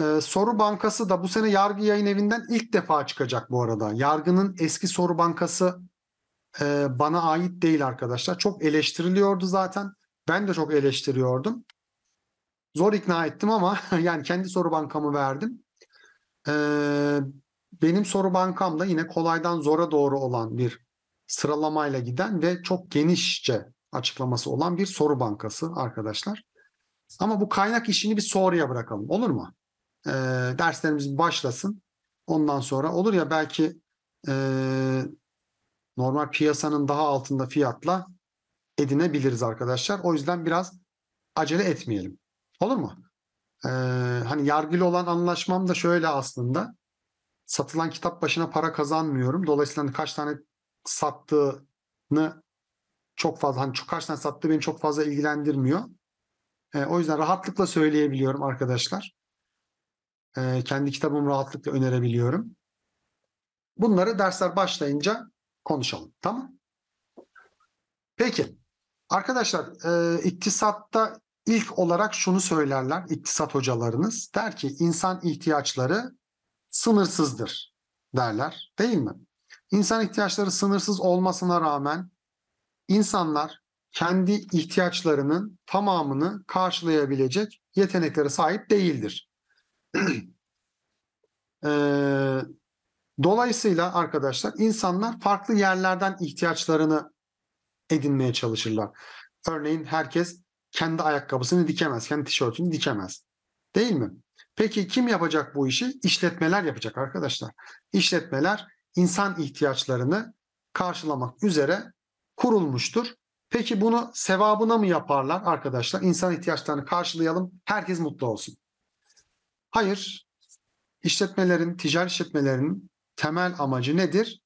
[SPEAKER 1] Ee, soru bankası da bu sene yargı yayın evinden ilk defa çıkacak bu arada. Yargının eski soru bankası e, bana ait değil arkadaşlar. Çok eleştiriliyordu zaten. Ben de çok eleştiriyordum. Zor ikna ettim ama yani kendi soru bankamı verdim. Ee, benim soru bankamda yine kolaydan zora doğru olan bir sıralamayla giden ve çok genişçe açıklaması olan bir soru bankası arkadaşlar. Ama bu kaynak işini bir soruya bırakalım olur mu? Ee, derslerimiz başlasın. Ondan sonra olur ya belki e, normal piyasanın daha altında fiyatla edinebiliriz arkadaşlar. O yüzden biraz acele etmeyelim. Olur mu? Ee, hani yargılı olan anlaşmam da şöyle aslında satılan kitap başına para kazanmıyorum. Dolayısıyla hani kaç tane sattığını çok fazla hani çok kaç tane sattığı beni çok fazla ilgilendirmiyor. E, o yüzden rahatlıkla söyleyebiliyorum arkadaşlar. E, kendi kitabımı rahatlıkla önerebiliyorum. Bunları dersler başlayınca konuşalım. Tamam. Peki. Arkadaşlar e, iktisatta ilk olarak şunu söylerler iktisat hocalarınız. Der ki insan ihtiyaçları sınırsızdır derler değil mi? İnsan ihtiyaçları sınırsız olmasına rağmen insanlar kendi ihtiyaçlarının tamamını karşılayabilecek yeteneklere sahip değildir. Ee, dolayısıyla arkadaşlar insanlar farklı yerlerden ihtiyaçlarını edinmeye çalışırlar. Örneğin herkes kendi ayakkabısını dikemez, kendi tişörtünü dikemez. Değil mi? Peki kim yapacak bu işi? İşletmeler yapacak arkadaşlar. İşletmeler insan ihtiyaçlarını karşılamak üzere kurulmuştur. Peki bunu sevabına mı yaparlar arkadaşlar? İnsan ihtiyaçlarını karşılayalım, herkes mutlu olsun. Hayır. İşletmelerin, ticari işletmelerin temel amacı nedir?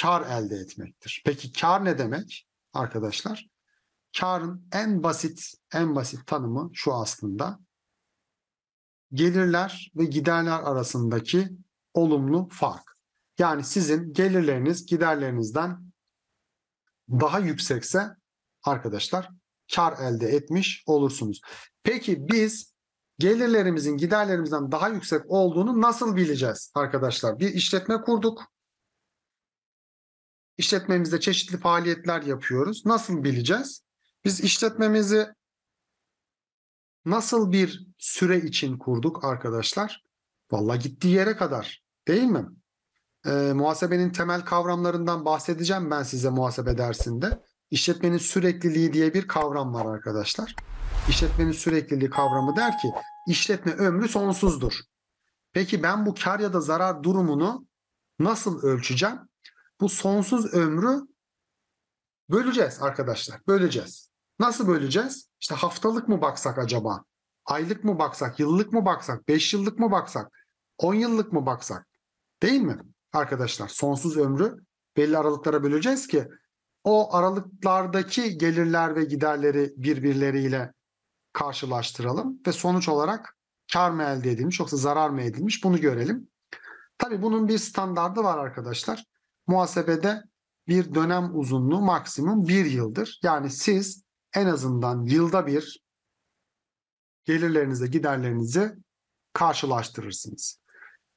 [SPEAKER 1] Kar elde etmektir. Peki kar ne demek arkadaşlar? Karın en basit, en basit tanımı şu aslında gelirler ve giderler arasındaki olumlu fark. Yani sizin gelirleriniz giderlerinizden daha yüksekse arkadaşlar kar elde etmiş olursunuz. Peki biz gelirlerimizin giderlerimizden daha yüksek olduğunu nasıl bileceğiz arkadaşlar? Bir işletme kurduk. İşletmemizde çeşitli faaliyetler yapıyoruz. Nasıl bileceğiz? Biz işletmemizi nasıl bir süre için kurduk arkadaşlar? Valla gittiği yere kadar değil mi? E, muhasebenin temel kavramlarından bahsedeceğim ben size muhasebe dersinde. İşletmenin sürekliliği diye bir kavram var arkadaşlar. İşletmenin sürekliliği kavramı der ki işletme ömrü sonsuzdur. Peki ben bu kar ya da zarar durumunu nasıl ölçeceğim? Bu sonsuz ömrü böleceğiz arkadaşlar. Böleceğiz. Nasıl böleceğiz? İşte haftalık mı baksak acaba? Aylık mı baksak? Yıllık mı baksak? 5 yıllık mı baksak? 10 yıllık mı baksak? Değil mi? Arkadaşlar sonsuz ömrü belli aralıklara böleceğiz ki o aralıklardaki gelirler ve giderleri birbirleriyle karşılaştıralım ve sonuç olarak kar mı elde edilmiş yoksa zarar mı edilmiş bunu görelim. Tabi bunun bir standardı var arkadaşlar. Muhasebede bir dönem uzunluğu maksimum bir yıldır. Yani siz en azından yılda bir gelirlerinizle giderlerinizi karşılaştırırsınız.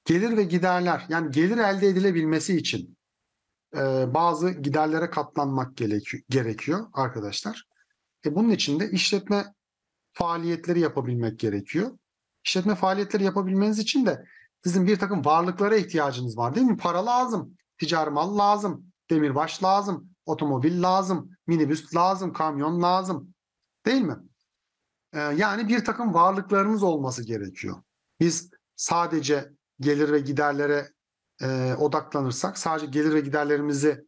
[SPEAKER 1] Gelir ve giderler yani gelir elde edilebilmesi için e, bazı giderlere katlanmak gerekiyor arkadaşlar. E, bunun için de işletme faaliyetleri yapabilmek gerekiyor. İşletme faaliyetleri yapabilmeniz için de sizin bir takım varlıklara ihtiyacınız var değil mi? Para lazım, ticari mal lazım, demirbaş lazım, Otomobil lazım, minibüs lazım, kamyon lazım. Değil mi? Ee, yani bir takım varlıklarımız olması gerekiyor. Biz sadece gelir ve giderlere e, odaklanırsak, sadece gelir ve giderlerimizi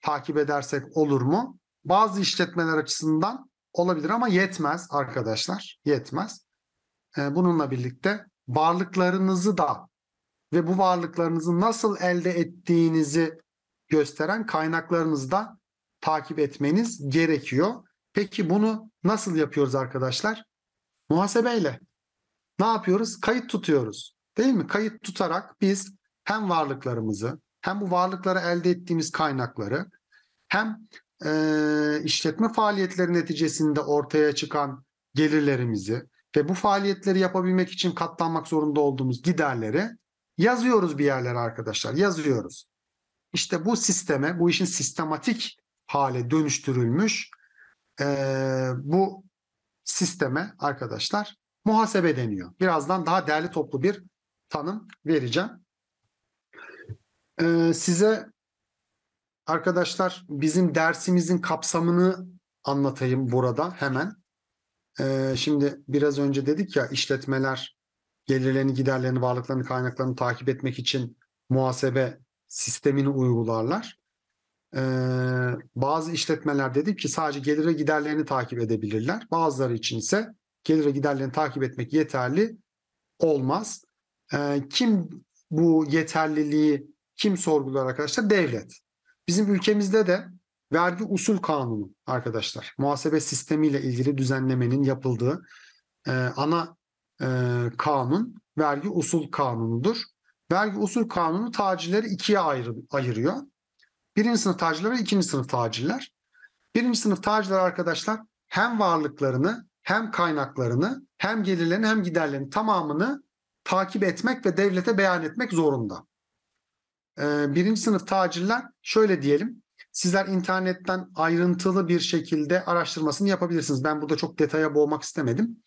[SPEAKER 1] takip edersek olur mu? Bazı işletmeler açısından olabilir ama yetmez arkadaşlar, yetmez. E, bununla birlikte varlıklarınızı da ve bu varlıklarınızı nasıl elde ettiğinizi gösteren kaynaklarınızda takip etmeniz gerekiyor. Peki bunu nasıl yapıyoruz arkadaşlar? Muhasebeyle. Ne yapıyoruz? Kayıt tutuyoruz. Değil mi? Kayıt tutarak biz hem varlıklarımızı hem bu varlıklara elde ettiğimiz kaynakları hem e, işletme faaliyetleri neticesinde ortaya çıkan gelirlerimizi ve bu faaliyetleri yapabilmek için katlanmak zorunda olduğumuz giderleri yazıyoruz bir yerlere arkadaşlar. Yazıyoruz. İşte bu sisteme, bu işin sistematik hale dönüştürülmüş e, bu sisteme arkadaşlar muhasebe deniyor. Birazdan daha değerli toplu bir tanım vereceğim. E, size arkadaşlar bizim dersimizin kapsamını anlatayım burada hemen. E, şimdi biraz önce dedik ya işletmeler gelirlerini, giderlerini, varlıklarını, kaynaklarını takip etmek için muhasebe sistemini uygularlar. Ee, bazı işletmeler dedim ki sadece gelire giderlerini takip edebilirler. Bazıları için ise gelire giderlerini takip etmek yeterli olmaz. Ee, kim bu yeterliliği kim sorgular arkadaşlar? Devlet. Bizim ülkemizde de vergi usul kanunu arkadaşlar muhasebe sistemiyle ilgili düzenlemenin yapıldığı e, ana e, kanun vergi usul kanunudur. Vergi usul kanunu tacirleri ikiye ayrı, ayırıyor. Birinci sınıf tacirler ve ikinci sınıf tacirler. Birinci sınıf tacirler arkadaşlar hem varlıklarını hem kaynaklarını hem gelirlerini hem giderlerini tamamını takip etmek ve devlete beyan etmek zorunda. Ee, birinci sınıf tacirler şöyle diyelim. Sizler internetten ayrıntılı bir şekilde araştırmasını yapabilirsiniz. Ben burada çok detaya boğmak istemedim.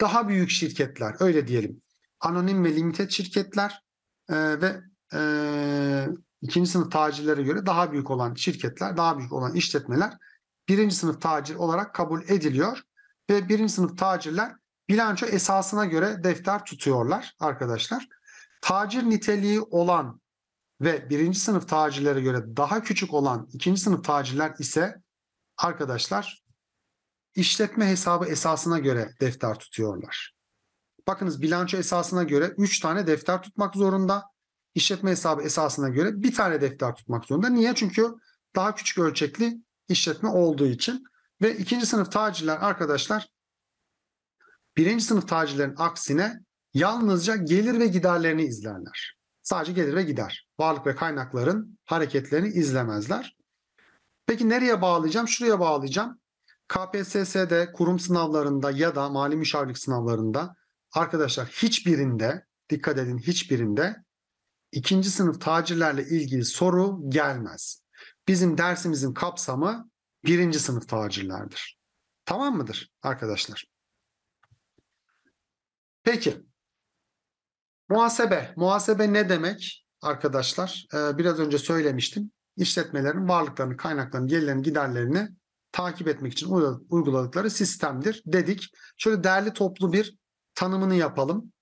[SPEAKER 1] Daha büyük şirketler öyle diyelim. Anonim ve limited şirketler e, ve e, ikinci sınıf tacirlere göre daha büyük olan şirketler, daha büyük olan işletmeler birinci sınıf tacir olarak kabul ediliyor. Ve birinci sınıf tacirler bilanço esasına göre defter tutuyorlar arkadaşlar. Tacir niteliği olan ve birinci sınıf tacirlere göre daha küçük olan ikinci sınıf tacirler ise arkadaşlar işletme hesabı esasına göre defter tutuyorlar. Bakınız bilanço esasına göre 3 tane defter tutmak zorunda. İşletme hesabı esasına göre bir tane defter tutmak zorunda. Niye? Çünkü daha küçük ölçekli işletme olduğu için. Ve ikinci sınıf tacirler arkadaşlar birinci sınıf tacirlerin aksine yalnızca gelir ve giderlerini izlerler. Sadece gelir ve gider. Varlık ve kaynakların hareketlerini izlemezler. Peki nereye bağlayacağım? Şuraya bağlayacağım. KPSS'de kurum sınavlarında ya da mali müşavirlik sınavlarında Arkadaşlar hiçbirinde dikkat edin hiçbirinde ikinci sınıf tacirlerle ilgili soru gelmez. Bizim dersimizin kapsamı birinci sınıf tacirlerdir. Tamam mıdır arkadaşlar? Peki. Muhasebe. Muhasebe ne demek arkadaşlar? Ee, biraz önce söylemiştim. İşletmelerin varlıklarını, kaynaklarını, gelirlerini, giderlerini takip etmek için uyguladıkları sistemdir dedik. Şöyle derli toplu bir tanımını yapalım.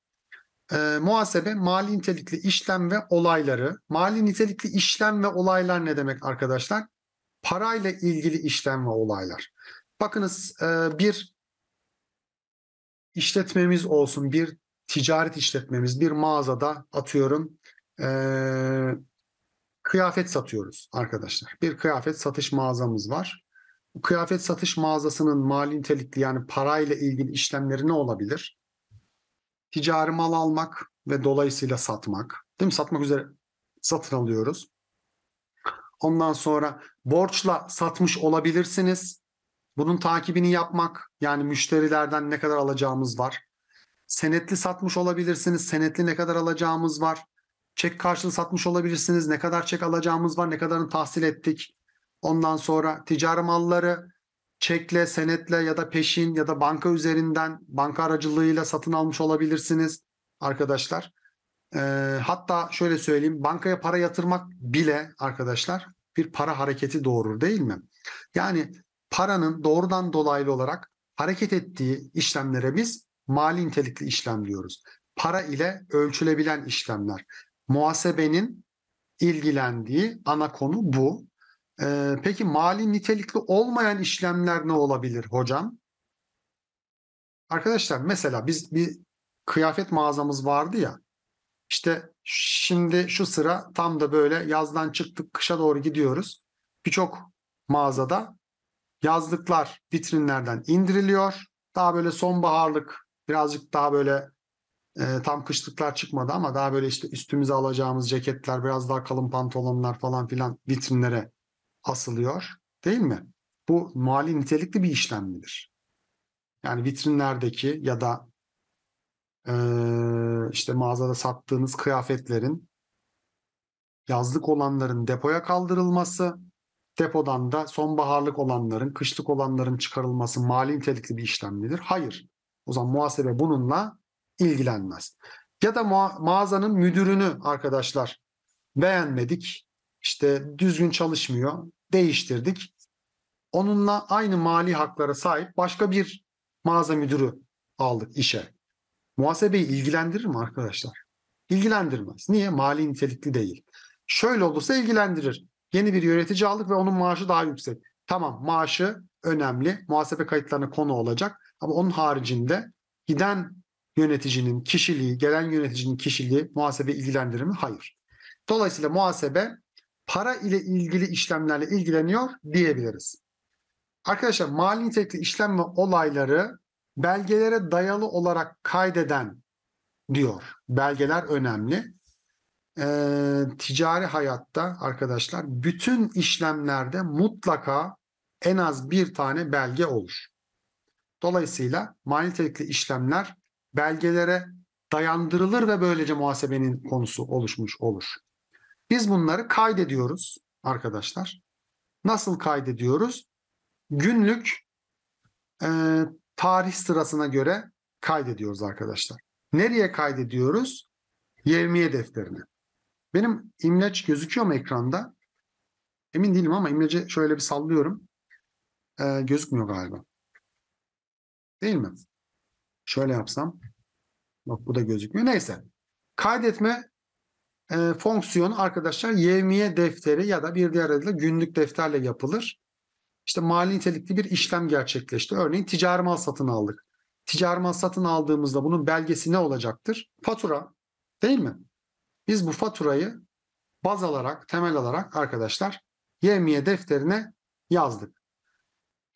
[SPEAKER 1] E, muhasebe mali nitelikli işlem ve olayları. Mali nitelikli işlem ve olaylar ne demek arkadaşlar? Parayla ilgili işlem ve olaylar. Bakınız e, bir işletmemiz olsun, bir ticaret işletmemiz, bir mağazada atıyorum e, kıyafet satıyoruz arkadaşlar. Bir kıyafet satış mağazamız var. Bu kıyafet satış mağazasının mali nitelikli yani parayla ilgili işlemleri ne olabilir? ticari mal almak ve dolayısıyla satmak. Değil mi? Satmak üzere satın alıyoruz. Ondan sonra borçla satmış olabilirsiniz. Bunun takibini yapmak yani müşterilerden ne kadar alacağımız var. Senetli satmış olabilirsiniz. Senetli ne kadar alacağımız var. Çek karşılığı satmış olabilirsiniz. Ne kadar çek alacağımız var. Ne kadarını tahsil ettik. Ondan sonra ticari malları çekle, senetle ya da peşin ya da banka üzerinden banka aracılığıyla satın almış olabilirsiniz arkadaşlar. E, hatta şöyle söyleyeyim bankaya para yatırmak bile arkadaşlar bir para hareketi doğurur değil mi? Yani paranın doğrudan dolaylı olarak hareket ettiği işlemlere biz mali nitelikli işlem diyoruz. Para ile ölçülebilen işlemler. Muhasebenin ilgilendiği ana konu bu. Ee, peki mali nitelikli olmayan işlemler ne olabilir hocam? Arkadaşlar mesela biz bir kıyafet mağazamız vardı ya. İşte şimdi şu sıra tam da böyle yazdan çıktık kışa doğru gidiyoruz. Birçok mağazada yazlıklar vitrinlerden indiriliyor. Daha böyle sonbaharlık birazcık daha böyle e, tam kışlıklar çıkmadı ama daha böyle işte üstümüze alacağımız ceketler biraz daha kalın pantolonlar falan filan vitrinlere asılıyor değil mi? Bu mali nitelikli bir işlem midir? Yani vitrinlerdeki ya da e, işte mağazada sattığınız kıyafetlerin yazlık olanların depoya kaldırılması, depodan da sonbaharlık olanların, kışlık olanların çıkarılması mali nitelikli bir işlem midir? Hayır. O zaman muhasebe bununla ilgilenmez. Ya da mağazanın müdürünü arkadaşlar beğenmedik, işte düzgün çalışmıyor, değiştirdik. Onunla aynı mali haklara sahip başka bir mağaza müdürü aldık işe. Muhasebeyi ilgilendirir mi arkadaşlar? İlgilendirmez. Niye? Mali nitelikli değil. Şöyle olursa ilgilendirir. Yeni bir yönetici aldık ve onun maaşı daha yüksek. Tamam maaşı önemli. Muhasebe kayıtlarına konu olacak. Ama onun haricinde giden yöneticinin kişiliği, gelen yöneticinin kişiliği muhasebe ilgilendirir mi? Hayır. Dolayısıyla muhasebe para ile ilgili işlemlerle ilgileniyor diyebiliriz. Arkadaşlar mali nitelikli işlem ve olayları belgelere dayalı olarak kaydeden diyor. Belgeler önemli. Ee, ticari hayatta arkadaşlar bütün işlemlerde mutlaka en az bir tane belge olur. Dolayısıyla mali nitelikli işlemler belgelere dayandırılır ve böylece muhasebenin konusu oluşmuş olur. Biz bunları kaydediyoruz arkadaşlar. Nasıl kaydediyoruz? Günlük e, tarih sırasına göre kaydediyoruz arkadaşlar. Nereye kaydediyoruz? Yevmiye defterine. Benim imleç gözüküyor mu ekranda? Emin değilim ama imlece şöyle bir sallıyorum. E, gözükmüyor galiba. Değil mi? Şöyle yapsam. Bak bu da gözükmüyor. Neyse. Kaydetme e, fonksiyon arkadaşlar yevmiye defteri ya da bir diğer adıyla günlük defterle yapılır. İşte mali nitelikli bir işlem gerçekleşti. Örneğin ticari mal satın aldık. Ticari mal satın aldığımızda bunun belgesi ne olacaktır? Fatura değil mi? Biz bu faturayı baz alarak, temel alarak arkadaşlar yevmiye defterine yazdık.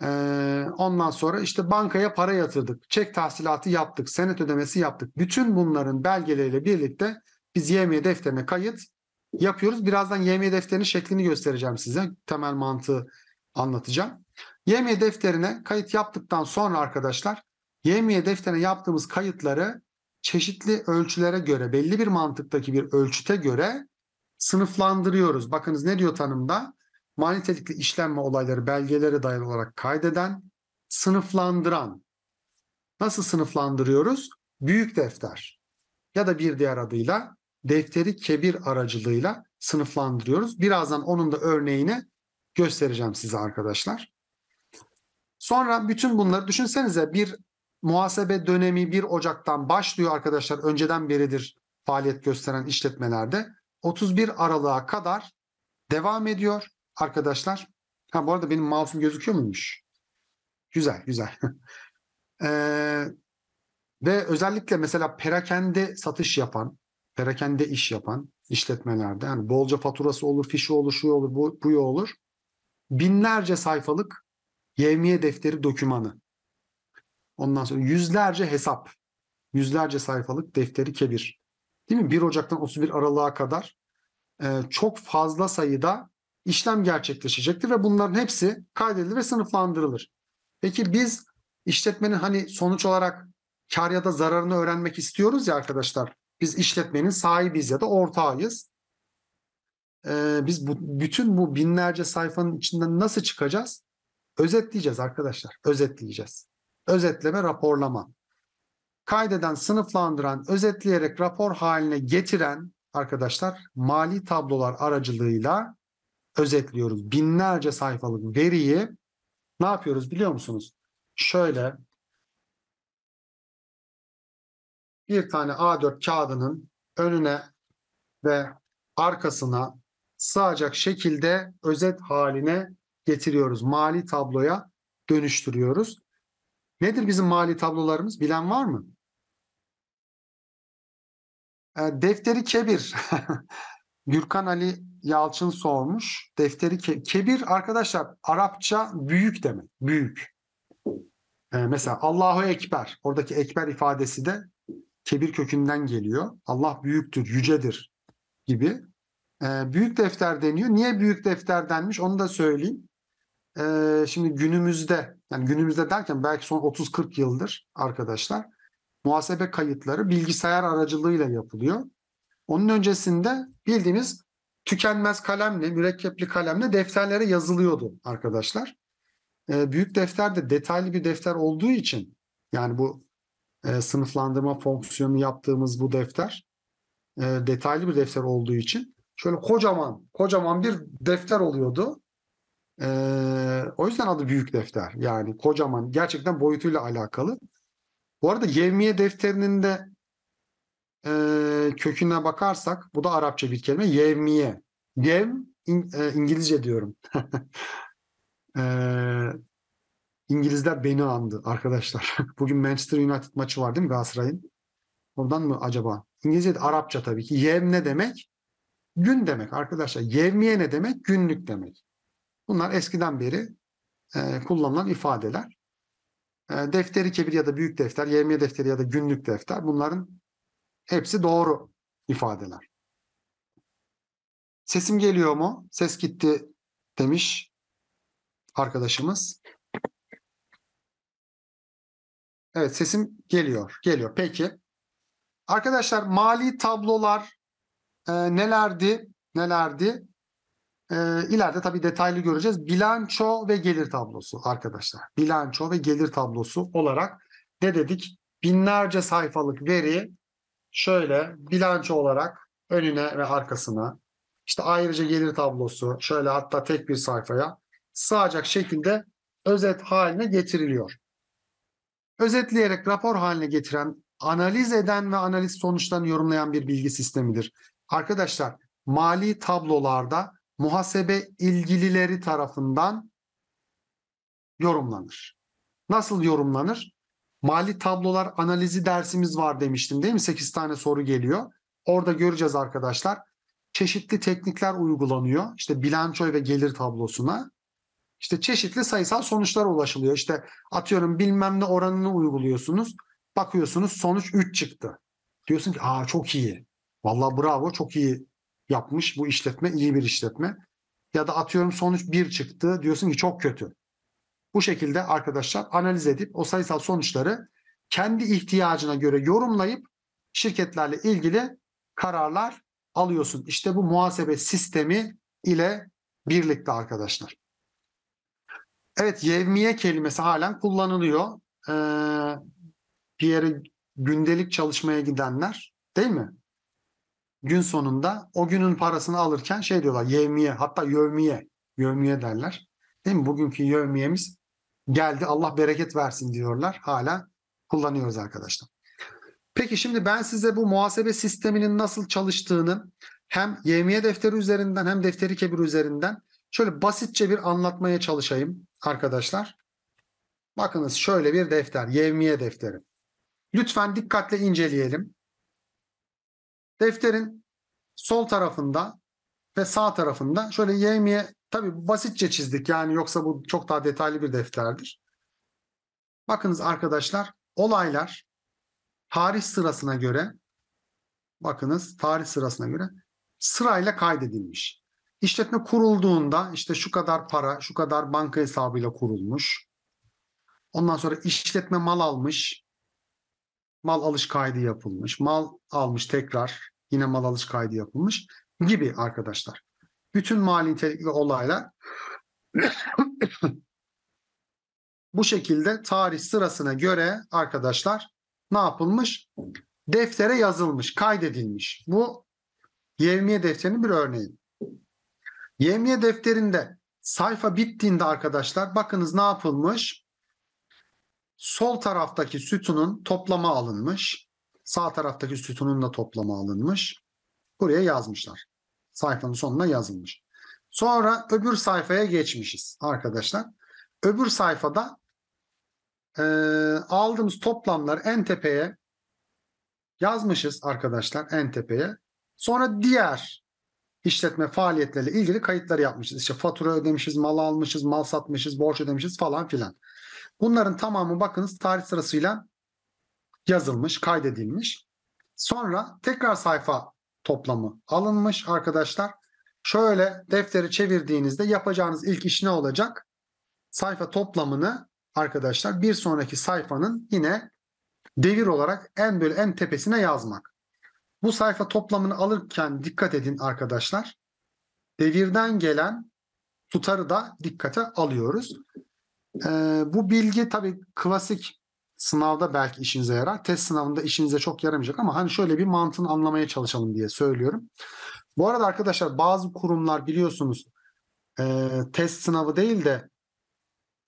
[SPEAKER 1] Ee, ondan sonra işte bankaya para yatırdık, çek tahsilatı yaptık, senet ödemesi yaptık. Bütün bunların belgeleriyle birlikte biz YM defterine kayıt yapıyoruz. Birazdan YM defterinin şeklini göstereceğim size. Temel mantığı anlatacağım. YM defterine kayıt yaptıktan sonra arkadaşlar YM defterine yaptığımız kayıtları çeşitli ölçülere göre, belli bir mantıktaki bir ölçüte göre sınıflandırıyoruz. Bakınız ne diyor tanımda? Manitelikli işlenme olayları belgeleri dayalı olarak kaydeden, sınıflandıran. Nasıl sınıflandırıyoruz? Büyük defter ya da bir diğer adıyla defteri kebir aracılığıyla sınıflandırıyoruz. Birazdan onun da örneğini göstereceğim size arkadaşlar. Sonra bütün bunları düşünsenize bir muhasebe dönemi 1 Ocak'tan başlıyor arkadaşlar. Önceden beridir faaliyet gösteren işletmelerde. 31 Aralık'a kadar devam ediyor arkadaşlar. Ha bu arada benim mouse'um gözüküyor muymuş? Güzel güzel. ee, ve özellikle mesela perakende satış yapan, perakende iş yapan işletmelerde yani bolca faturası olur, fişi olur, şu olur, bu, bu olur. Binlerce sayfalık yevmiye defteri dokümanı. Ondan sonra yüzlerce hesap. Yüzlerce sayfalık defteri kebir. Değil mi? 1 Ocak'tan 31 Aralık'a kadar e, çok fazla sayıda işlem gerçekleşecektir ve bunların hepsi kaydedilir ve sınıflandırılır. Peki biz işletmenin hani sonuç olarak kar ya da zararını öğrenmek istiyoruz ya arkadaşlar. Biz işletmenin sahibiyiz ya da ortağıyız. Ee, biz bu, bütün bu binlerce sayfanın içinden nasıl çıkacağız? Özetleyeceğiz arkadaşlar. Özetleyeceğiz. Özetleme, raporlama. Kaydeden, sınıflandıran, özetleyerek rapor haline getiren arkadaşlar mali tablolar aracılığıyla özetliyoruz. Binlerce sayfalık veriyi ne yapıyoruz biliyor musunuz? Şöyle bir tane A4 kağıdının önüne ve arkasına sığacak şekilde özet haline getiriyoruz. Mali tabloya dönüştürüyoruz. Nedir bizim mali tablolarımız? Bilen var mı? E, defteri kebir. Gürkan Ali Yalçın sormuş. Defteri ke kebir arkadaşlar Arapça büyük demek. Büyük. Ee, mesela Allahu Ekber. Oradaki Ekber ifadesi de kebir kökünden geliyor. Allah büyüktür, yücedir gibi. E, büyük defter deniyor. Niye büyük defter denmiş onu da söyleyeyim. E, şimdi günümüzde yani günümüzde derken belki son 30-40 yıldır arkadaşlar muhasebe kayıtları bilgisayar aracılığıyla yapılıyor. Onun öncesinde bildiğimiz tükenmez kalemle, mürekkepli kalemle defterlere yazılıyordu arkadaşlar. E, büyük defter de detaylı bir defter olduğu için yani bu e, sınıflandırma fonksiyonu yaptığımız bu defter e, detaylı bir defter olduğu için şöyle kocaman kocaman bir defter oluyordu. E, o yüzden adı büyük defter. Yani kocaman gerçekten boyutuyla alakalı. Bu arada yevmiye defterinin de e, köküne bakarsak bu da Arapça bir kelime yevmiye. Yev in, e, İngilizce diyorum. e, İngilizler beni andı arkadaşlar. Bugün Manchester United maçı var değil mi Galatasaray'ın? Ondan mı acaba? İngilizce'de Arapça tabii ki. Yevm ne demek? Gün demek arkadaşlar. Yevmiye ne demek? Günlük demek. Bunlar eskiden beri e, kullanılan ifadeler. E, defteri kebir ya da büyük defter, yevmiye defteri ya da günlük defter bunların hepsi doğru ifadeler. Sesim geliyor mu? Ses gitti demiş arkadaşımız. Evet sesim geliyor. Geliyor. Peki. Arkadaşlar mali tablolar e, nelerdi? Nelerdi? E, ileride tabii detaylı göreceğiz. Bilanço ve gelir tablosu arkadaşlar. Bilanço ve gelir tablosu olarak ne dedik? Binlerce sayfalık veri şöyle bilanço olarak önüne ve arkasına işte ayrıca gelir tablosu şöyle hatta tek bir sayfaya sığacak şekilde özet haline getiriliyor. Özetleyerek rapor haline getiren, analiz eden ve analiz sonuçlarını yorumlayan bir bilgi sistemidir. Arkadaşlar mali tablolarda muhasebe ilgilileri tarafından yorumlanır. Nasıl yorumlanır? Mali tablolar analizi dersimiz var demiştim değil mi? 8 tane soru geliyor. Orada göreceğiz arkadaşlar. Çeşitli teknikler uygulanıyor. İşte bilanço ve gelir tablosuna işte çeşitli sayısal sonuçlara ulaşılıyor. İşte atıyorum bilmem ne oranını uyguluyorsunuz. Bakıyorsunuz sonuç 3 çıktı. Diyorsun ki aa çok iyi. Vallahi bravo çok iyi yapmış bu işletme iyi bir işletme. Ya da atıyorum sonuç 1 çıktı diyorsun ki çok kötü. Bu şekilde arkadaşlar analiz edip o sayısal sonuçları kendi ihtiyacına göre yorumlayıp şirketlerle ilgili kararlar alıyorsun. İşte bu muhasebe sistemi ile birlikte arkadaşlar. Evet yevmiye kelimesi halen kullanılıyor. Ee, bir yere gündelik çalışmaya gidenler değil mi? Gün sonunda o günün parasını alırken şey diyorlar yevmiye hatta yevmiye yevmiye derler. Değil mi? Bugünkü yevmiyemiz geldi Allah bereket versin diyorlar. Hala kullanıyoruz arkadaşlar. Peki şimdi ben size bu muhasebe sisteminin nasıl çalıştığını hem yevmiye defteri üzerinden hem defteri kebir üzerinden şöyle basitçe bir anlatmaya çalışayım arkadaşlar. Bakınız şöyle bir defter, yevmiye defteri. Lütfen dikkatle inceleyelim. Defterin sol tarafında ve sağ tarafında şöyle yevmiye tabi basitçe çizdik yani yoksa bu çok daha detaylı bir defterdir. Bakınız arkadaşlar olaylar tarih sırasına göre bakınız tarih sırasına göre sırayla kaydedilmiş. İşletme kurulduğunda işte şu kadar para, şu kadar banka hesabıyla kurulmuş. Ondan sonra işletme mal almış. Mal alış kaydı yapılmış. Mal almış tekrar yine mal alış kaydı yapılmış gibi arkadaşlar. Bütün mali nitelikli olaylar bu şekilde tarih sırasına göre arkadaşlar ne yapılmış? Deftere yazılmış, kaydedilmiş. Bu yevmiye defterinin bir örneği. Yevmiye defterinde sayfa bittiğinde arkadaşlar bakınız ne yapılmış? Sol taraftaki sütunun toplama alınmış. Sağ taraftaki sütunun da toplama alınmış. Buraya yazmışlar. Sayfanın sonuna yazılmış. Sonra öbür sayfaya geçmişiz arkadaşlar. Öbür sayfada e, aldığımız toplamlar en tepeye yazmışız arkadaşlar en tepeye. Sonra diğer işletme faaliyetleriyle ilgili kayıtları yapmışız. İşte fatura ödemişiz, mal almışız, mal satmışız, borç ödemişiz falan filan. Bunların tamamı bakınız tarih sırasıyla yazılmış, kaydedilmiş. Sonra tekrar sayfa toplamı alınmış arkadaşlar. Şöyle defteri çevirdiğinizde yapacağınız ilk iş ne olacak? Sayfa toplamını arkadaşlar bir sonraki sayfanın yine devir olarak en böyle en tepesine yazmak. Bu sayfa toplamını alırken dikkat edin arkadaşlar. Devirden gelen tutarı da dikkate alıyoruz. Ee, bu bilgi tabii klasik sınavda belki işinize yarar. Test sınavında işinize çok yaramayacak ama hani şöyle bir mantığını anlamaya çalışalım diye söylüyorum. Bu arada arkadaşlar bazı kurumlar biliyorsunuz e, test sınavı değil de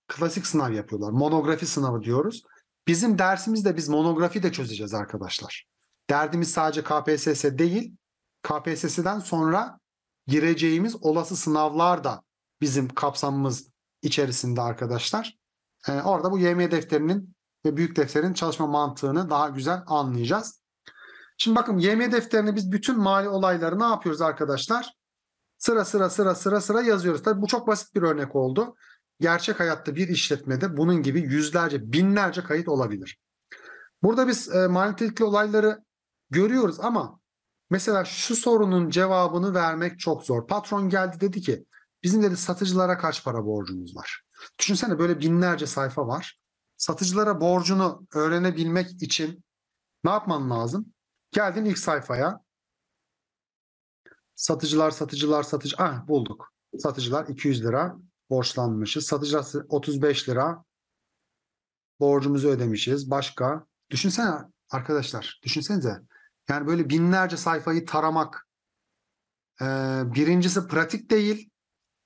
[SPEAKER 1] klasik sınav yapıyorlar. Monografi sınavı diyoruz. Bizim dersimizde biz monografi de çözeceğiz arkadaşlar. Derdimiz sadece KPSS değil, KPSS'den sonra gireceğimiz olası sınavlar da bizim kapsamımız içerisinde arkadaşlar. Ee, orada bu YM defterinin ve büyük defterin çalışma mantığını daha güzel anlayacağız. Şimdi bakın YM defterini biz bütün mali olayları ne yapıyoruz arkadaşlar? Sıra sıra sıra sıra sıra yazıyoruz. Tabii bu çok basit bir örnek oldu. Gerçek hayatta bir işletmede bunun gibi yüzlerce, binlerce kayıt olabilir. Burada biz e, mali olayları görüyoruz ama mesela şu sorunun cevabını vermek çok zor. Patron geldi dedi ki bizim dedi satıcılara kaç para borcumuz var? Düşünsene böyle binlerce sayfa var. Satıcılara borcunu öğrenebilmek için ne yapman lazım? Geldin ilk sayfaya. Satıcılar, satıcılar, satıcı. Ah bulduk. Satıcılar 200 lira borçlanmışız. Satıcılar 35 lira borcumuzu ödemişiz. Başka. Düşünsene arkadaşlar. Düşünsenize. Yani böyle binlerce sayfayı taramak. Ee, birincisi pratik değil.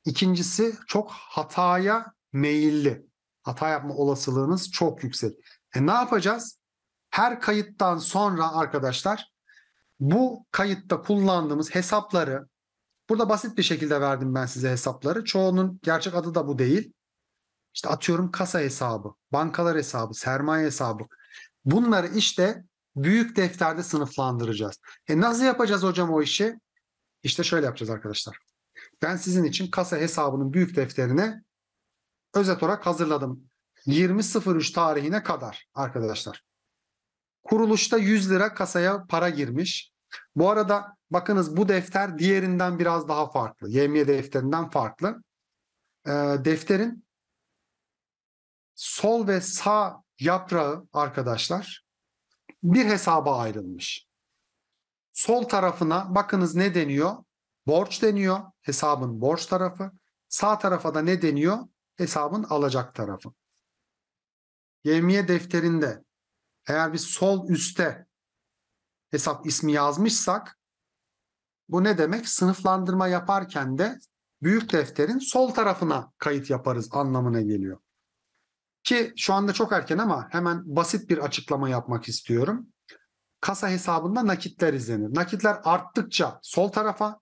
[SPEAKER 1] ikincisi çok hataya meyilli. Hata yapma olasılığınız çok yüksek. E ne yapacağız? Her kayıttan sonra arkadaşlar bu kayıtta kullandığımız hesapları burada basit bir şekilde verdim ben size hesapları. Çoğunun gerçek adı da bu değil. İşte atıyorum kasa hesabı, bankalar hesabı, sermaye hesabı. Bunları işte büyük defterde sınıflandıracağız. E nasıl yapacağız hocam o işi? İşte şöyle yapacağız arkadaşlar. Ben sizin için kasa hesabının büyük defterine özet olarak hazırladım. 20.03 tarihine kadar arkadaşlar. Kuruluşta 100 lira kasaya para girmiş. Bu arada bakınız bu defter diğerinden biraz daha farklı. Yemye defterinden farklı. E, defterin sol ve sağ yaprağı arkadaşlar bir hesaba ayrılmış. Sol tarafına bakınız ne deniyor? Borç deniyor. Hesabın borç tarafı. Sağ tarafa da ne deniyor? Hesabın alacak tarafı. Yevmiye defterinde eğer bir sol üste hesap ismi yazmışsak bu ne demek? Sınıflandırma yaparken de büyük defterin sol tarafına kayıt yaparız anlamına geliyor. Ki şu anda çok erken ama hemen basit bir açıklama yapmak istiyorum. Kasa hesabında nakitler izlenir. Nakitler arttıkça sol tarafa,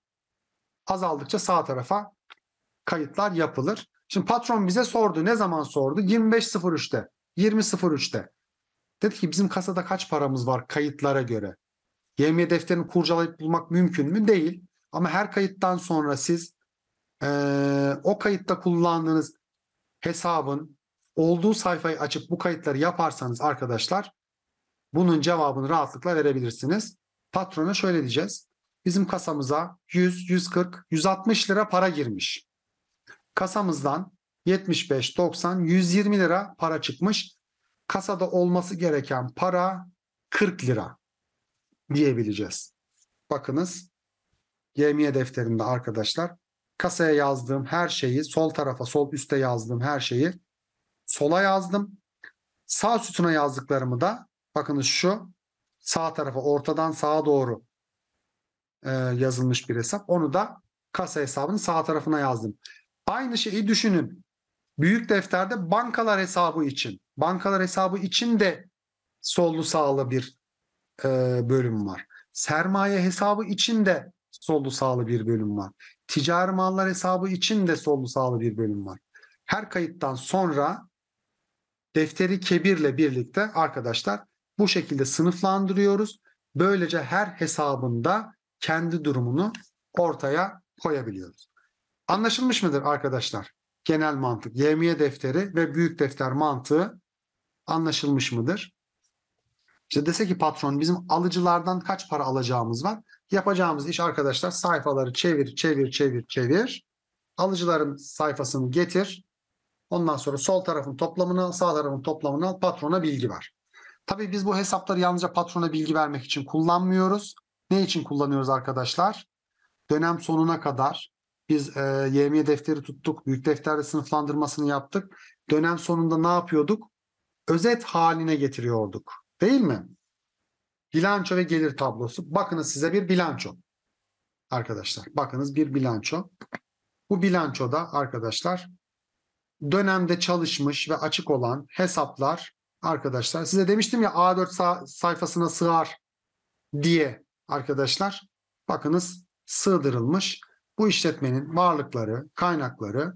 [SPEAKER 1] azaldıkça sağ tarafa kayıtlar yapılır. Şimdi patron bize sordu. Ne zaman sordu? 25.03'te, 20.03'te. Dedi ki bizim kasada kaç paramız var kayıtlara göre? YM defterini kurcalayıp bulmak mümkün mü? Değil. Ama her kayıttan sonra siz ee, o kayıtta kullandığınız hesabın olduğu sayfayı açıp bu kayıtları yaparsanız arkadaşlar bunun cevabını rahatlıkla verebilirsiniz. Patrona şöyle diyeceğiz. Bizim kasamıza 100, 140, 160 lira para girmiş. Kasamızdan 75, 90, 120 lira para çıkmış. Kasada olması gereken para 40 lira diyebileceğiz. Bakınız yemiye defterinde arkadaşlar kasaya yazdığım her şeyi sol tarafa sol üste yazdığım her şeyi sola yazdım. Sağ sütuna yazdıklarımı da bakınız şu sağ tarafa ortadan sağa doğru e, yazılmış bir hesap. Onu da kasa hesabının sağ tarafına yazdım. Aynı şeyi düşünün. Büyük defterde bankalar hesabı için. Bankalar hesabı için de sollu sağlı bir e, bölüm var. Sermaye hesabı için de sollu sağlı bir bölüm var. Ticari mallar hesabı için de sollu sağlı bir bölüm var. Her kayıttan sonra defteri kebirle birlikte arkadaşlar bu şekilde sınıflandırıyoruz. Böylece her hesabında kendi durumunu ortaya koyabiliyoruz. Anlaşılmış mıdır arkadaşlar? Genel mantık, yevmiye defteri ve büyük defter mantığı anlaşılmış mıdır? İşte dese ki patron bizim alıcılardan kaç para alacağımız var. Yapacağımız iş arkadaşlar sayfaları çevir, çevir, çevir, çevir. Alıcıların sayfasını getir. Ondan sonra sol tarafın toplamını al, sağ tarafın toplamını al, patrona bilgi ver. Tabii biz bu hesapları yalnızca patrona bilgi vermek için kullanmıyoruz. Ne için kullanıyoruz arkadaşlar? Dönem sonuna kadar biz e, YMY defteri tuttuk, büyük defterde sınıflandırmasını yaptık. Dönem sonunda ne yapıyorduk? Özet haline getiriyorduk. Değil mi? Bilanço ve gelir tablosu. Bakınız size bir bilanço. Arkadaşlar bakınız bir bilanço. Bu bilançoda arkadaşlar dönemde çalışmış ve açık olan hesaplar arkadaşlar. Size demiştim ya A4 sayfasına sığar diye arkadaşlar. Bakınız sığdırılmış. Bu işletmenin varlıkları, kaynakları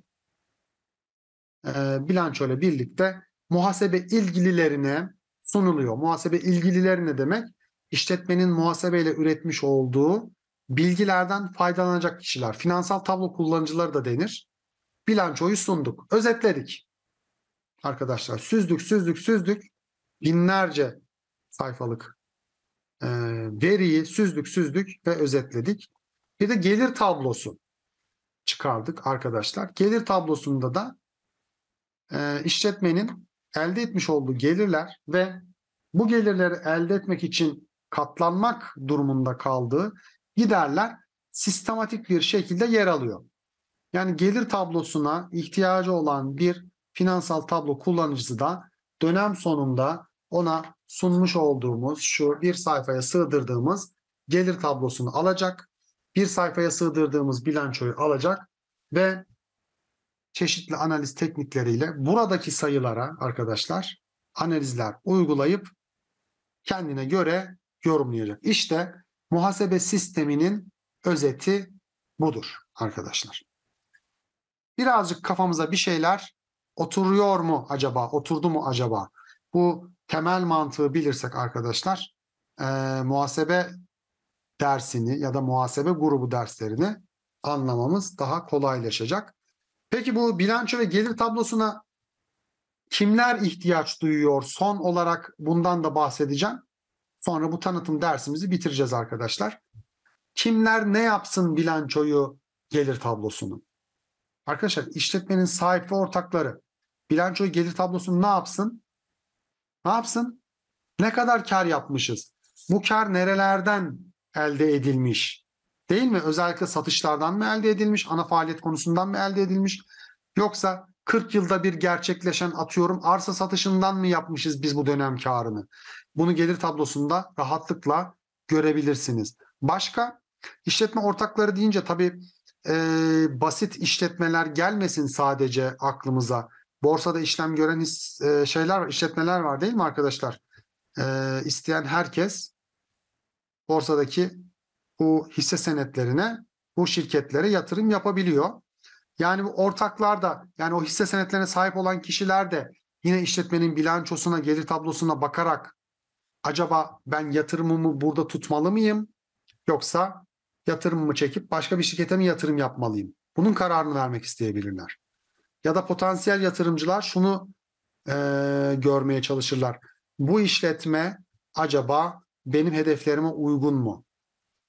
[SPEAKER 1] e, bilanço ile birlikte muhasebe ilgililerine sunuluyor. Muhasebe ilgilileri ne demek? İşletmenin muhasebeyle üretmiş olduğu bilgilerden faydalanacak kişiler. Finansal tablo kullanıcıları da denir bilançoyu sunduk. Özetledik. Arkadaşlar süzdük süzdük süzdük binlerce sayfalık e, veriyi süzdük süzdük ve özetledik. Bir de gelir tablosu çıkardık arkadaşlar. Gelir tablosunda da e, işletmenin elde etmiş olduğu gelirler ve bu gelirleri elde etmek için katlanmak durumunda kaldığı giderler sistematik bir şekilde yer alıyor. Yani gelir tablosuna ihtiyacı olan bir finansal tablo kullanıcısı da dönem sonunda ona sunmuş olduğumuz şu bir sayfaya sığdırdığımız gelir tablosunu alacak. Bir sayfaya sığdırdığımız bilançoyu alacak ve çeşitli analiz teknikleriyle buradaki sayılara arkadaşlar analizler uygulayıp kendine göre yorumlayacak. İşte muhasebe sisteminin özeti budur arkadaşlar birazcık kafamıza bir şeyler oturuyor mu acaba, oturdu mu acaba? Bu temel mantığı bilirsek arkadaşlar e, muhasebe dersini ya da muhasebe grubu derslerini anlamamız daha kolaylaşacak. Peki bu bilanço ve gelir tablosuna kimler ihtiyaç duyuyor? Son olarak bundan da bahsedeceğim. Sonra bu tanıtım dersimizi bitireceğiz arkadaşlar. Kimler ne yapsın bilançoyu, gelir tablosunu? Arkadaşlar işletmenin sahip ve ortakları bilanço gelir tablosunu ne yapsın? Ne yapsın? Ne kadar kar yapmışız? Bu kar nerelerden elde edilmiş? Değil mi? Özellikle satışlardan mı elde edilmiş? Ana faaliyet konusundan mı elde edilmiş? Yoksa 40 yılda bir gerçekleşen atıyorum arsa satışından mı yapmışız biz bu dönem karını? Bunu gelir tablosunda rahatlıkla görebilirsiniz. Başka işletme ortakları deyince tabii e, basit işletmeler gelmesin sadece aklımıza. Borsada işlem gören his, e, şeyler işletmeler var değil mi arkadaşlar? E, isteyen herkes borsadaki bu hisse senetlerine, bu şirketlere yatırım yapabiliyor. Yani bu ortaklar da yani o hisse senetlerine sahip olan kişiler de yine işletmenin bilançosuna, gelir tablosuna bakarak acaba ben yatırımımı burada tutmalı mıyım? Yoksa yatırımımı çekip başka bir şirkete mi yatırım yapmalıyım? Bunun kararını vermek isteyebilirler. Ya da potansiyel yatırımcılar şunu e, görmeye çalışırlar. Bu işletme acaba benim hedeflerime uygun mu?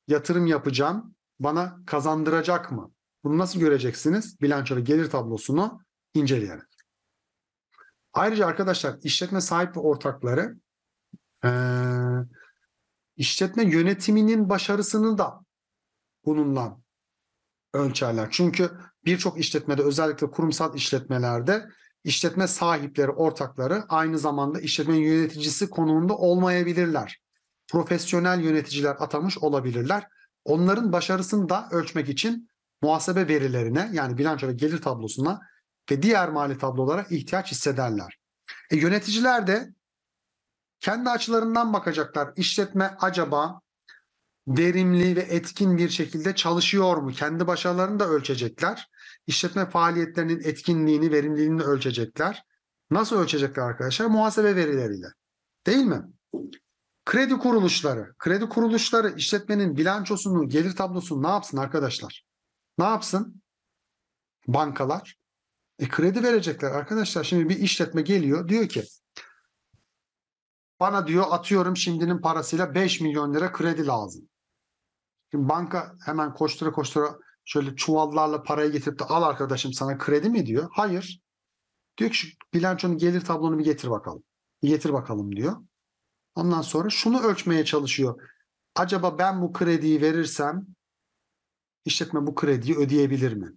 [SPEAKER 1] Yatırım yapacağım, bana kazandıracak mı? Bunu nasıl göreceksiniz? Bilançoda gelir tablosunu inceleyerek. Ayrıca arkadaşlar işletme sahip ve ortakları e, işletme yönetiminin başarısını da bununla ölçerler. Çünkü birçok işletmede özellikle kurumsal işletmelerde işletme sahipleri, ortakları aynı zamanda işletmenin yöneticisi konumunda olmayabilirler. Profesyonel yöneticiler atamış olabilirler. Onların başarısını da ölçmek için muhasebe verilerine yani bilanço ve gelir tablosuna ve diğer mali tablolara ihtiyaç hissederler. E, yöneticiler de kendi açılarından bakacaklar. İşletme acaba verimli ve etkin bir şekilde çalışıyor mu? Kendi başarılarını da ölçecekler. İşletme faaliyetlerinin etkinliğini, verimliliğini ölçecekler. Nasıl ölçecekler arkadaşlar? Muhasebe verileriyle. Değil mi? Kredi kuruluşları. Kredi kuruluşları işletmenin bilançosunu, gelir tablosunu ne yapsın arkadaşlar? Ne yapsın? Bankalar. E kredi verecekler arkadaşlar. Şimdi bir işletme geliyor diyor ki bana diyor atıyorum şimdinin parasıyla 5 milyon lira kredi lazım. Şimdi banka hemen koştura koştura şöyle çuvallarla parayı getirip de al arkadaşım sana kredi mi diyor. Hayır. Diyor ki şu bilançonun gelir tablonu bir getir bakalım. Bir getir bakalım diyor. Ondan sonra şunu ölçmeye çalışıyor. Acaba ben bu krediyi verirsem işletme bu krediyi ödeyebilir mi?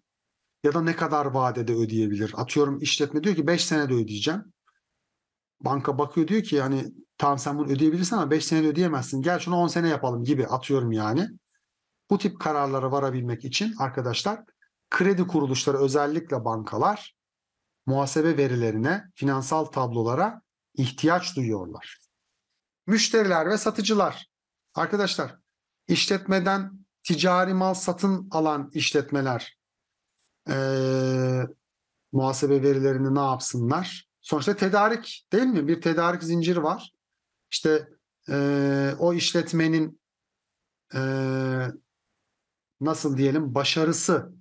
[SPEAKER 1] Ya da ne kadar vadede ödeyebilir? Atıyorum işletme diyor ki 5 senede ödeyeceğim. Banka bakıyor diyor ki yani tamam sen bunu ödeyebilirsin ama 5 senede ödeyemezsin. Gel şunu 10 sene yapalım gibi atıyorum yani bu tip kararlara varabilmek için arkadaşlar kredi kuruluşları özellikle bankalar muhasebe verilerine, finansal tablolara ihtiyaç duyuyorlar. Müşteriler ve satıcılar. Arkadaşlar işletmeden ticari mal satın alan işletmeler e, muhasebe verilerini ne yapsınlar? Sonuçta tedarik değil mi? Bir tedarik zinciri var. İşte e, o işletmenin e, nasıl diyelim başarısı,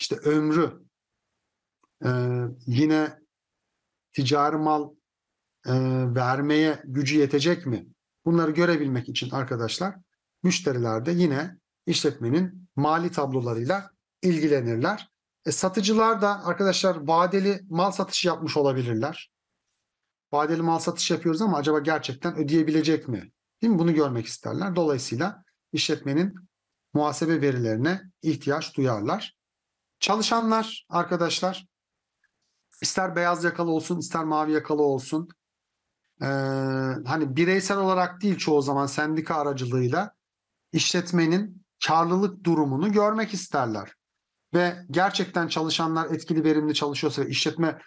[SPEAKER 1] işte ömrü, e, yine ticari mal e, vermeye gücü yetecek mi? Bunları görebilmek için arkadaşlar müşteriler de yine işletmenin mali tablolarıyla ilgilenirler. E, satıcılar da arkadaşlar vadeli mal satışı yapmış olabilirler. Vadeli mal satış yapıyoruz ama acaba gerçekten ödeyebilecek mi? Değil mi? Bunu görmek isterler. Dolayısıyla işletmenin muhasebe verilerine ihtiyaç duyarlar. Çalışanlar arkadaşlar ister beyaz yakalı olsun ister mavi yakalı olsun ee, hani bireysel olarak değil çoğu zaman sendika aracılığıyla işletmenin karlılık durumunu görmek isterler. Ve gerçekten çalışanlar etkili verimli çalışıyorsa ve işletme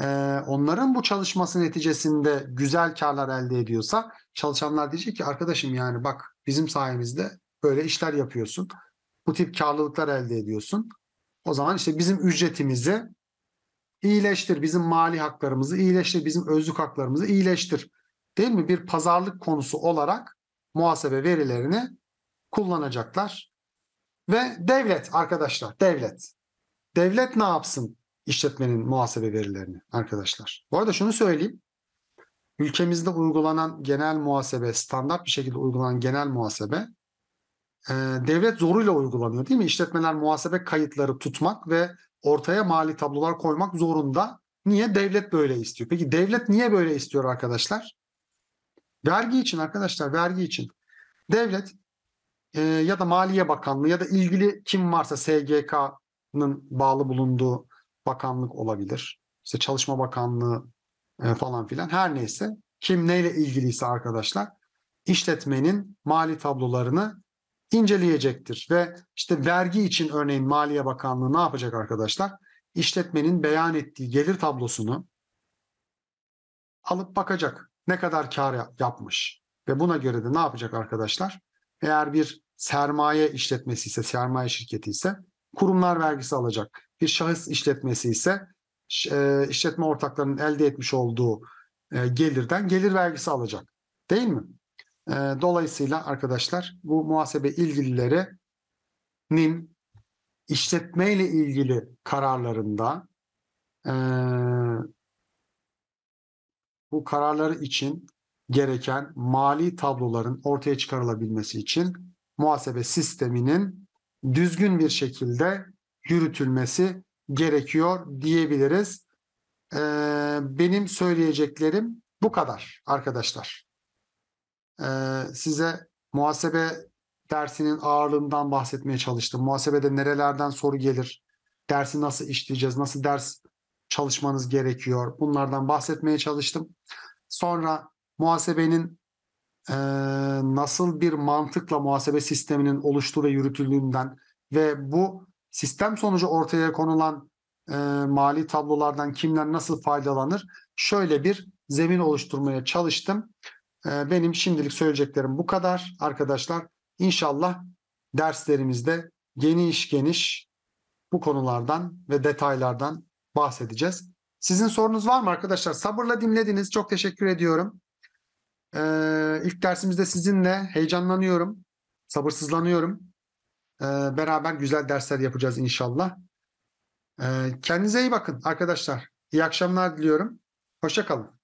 [SPEAKER 1] e, onların bu çalışması neticesinde güzel karlar elde ediyorsa çalışanlar diyecek ki arkadaşım yani bak bizim sayemizde böyle işler yapıyorsun. Bu tip karlılıklar elde ediyorsun. O zaman işte bizim ücretimizi iyileştir, bizim mali haklarımızı iyileştir, bizim özlük haklarımızı iyileştir. Değil mi? Bir pazarlık konusu olarak muhasebe verilerini kullanacaklar. Ve devlet arkadaşlar, devlet. Devlet ne yapsın işletmenin muhasebe verilerini arkadaşlar? Bu arada şunu söyleyeyim. Ülkemizde uygulanan genel muhasebe, standart bir şekilde uygulanan genel muhasebe ee, devlet zoruyla uygulanıyor değil mi? İşletmeler muhasebe kayıtları tutmak ve ortaya mali tablolar koymak zorunda. Niye? Devlet böyle istiyor. Peki devlet niye böyle istiyor arkadaşlar? Vergi için arkadaşlar, vergi için. Devlet e, ya da Maliye Bakanlığı ya da ilgili kim varsa SGK'nın bağlı bulunduğu bakanlık olabilir. İşte Çalışma Bakanlığı e, falan filan her neyse. Kim neyle ilgiliyse arkadaşlar işletmenin mali tablolarını inceleyecektir ve işte vergi için örneğin Maliye Bakanlığı ne yapacak arkadaşlar? İşletmenin beyan ettiği gelir tablosunu alıp bakacak. Ne kadar kar yapmış ve buna göre de ne yapacak arkadaşlar? Eğer bir sermaye işletmesi ise, sermaye şirketi ise kurumlar vergisi alacak. Bir şahıs işletmesi ise e, işletme ortaklarının elde etmiş olduğu e, gelirden gelir vergisi alacak. Değil mi? E, dolayısıyla arkadaşlar bu muhasebe ilgilileri nim işletmeyle ilgili kararlarında e, bu kararları için gereken mali tabloların ortaya çıkarılabilmesi için muhasebe sisteminin düzgün bir şekilde yürütülmesi gerekiyor diyebiliriz. Ee, benim söyleyeceklerim bu kadar arkadaşlar e, size muhasebe dersinin ağırlığından bahsetmeye çalıştım. Muhasebede nerelerden soru gelir, dersi nasıl işleyeceğiz, nasıl ders çalışmanız gerekiyor bunlardan bahsetmeye çalıştım. Sonra muhasebenin e, nasıl bir mantıkla muhasebe sisteminin oluştuğu ve yürütüldüğünden ve bu sistem sonucu ortaya konulan e, mali tablolardan kimler nasıl faydalanır şöyle bir zemin oluşturmaya çalıştım. Ee, benim şimdilik söyleyeceklerim bu kadar arkadaşlar. İnşallah derslerimizde geniş geniş bu konulardan ve detaylardan bahsedeceğiz. Sizin sorunuz var mı arkadaşlar? Sabırla dinlediniz. Çok teşekkür ediyorum. Ee, ilk dersimizde sizinle heyecanlanıyorum. Sabırsızlanıyorum. Ee, beraber güzel dersler yapacağız inşallah. Ee, kendinize iyi bakın arkadaşlar. İyi akşamlar diliyorum. Hoşçakalın.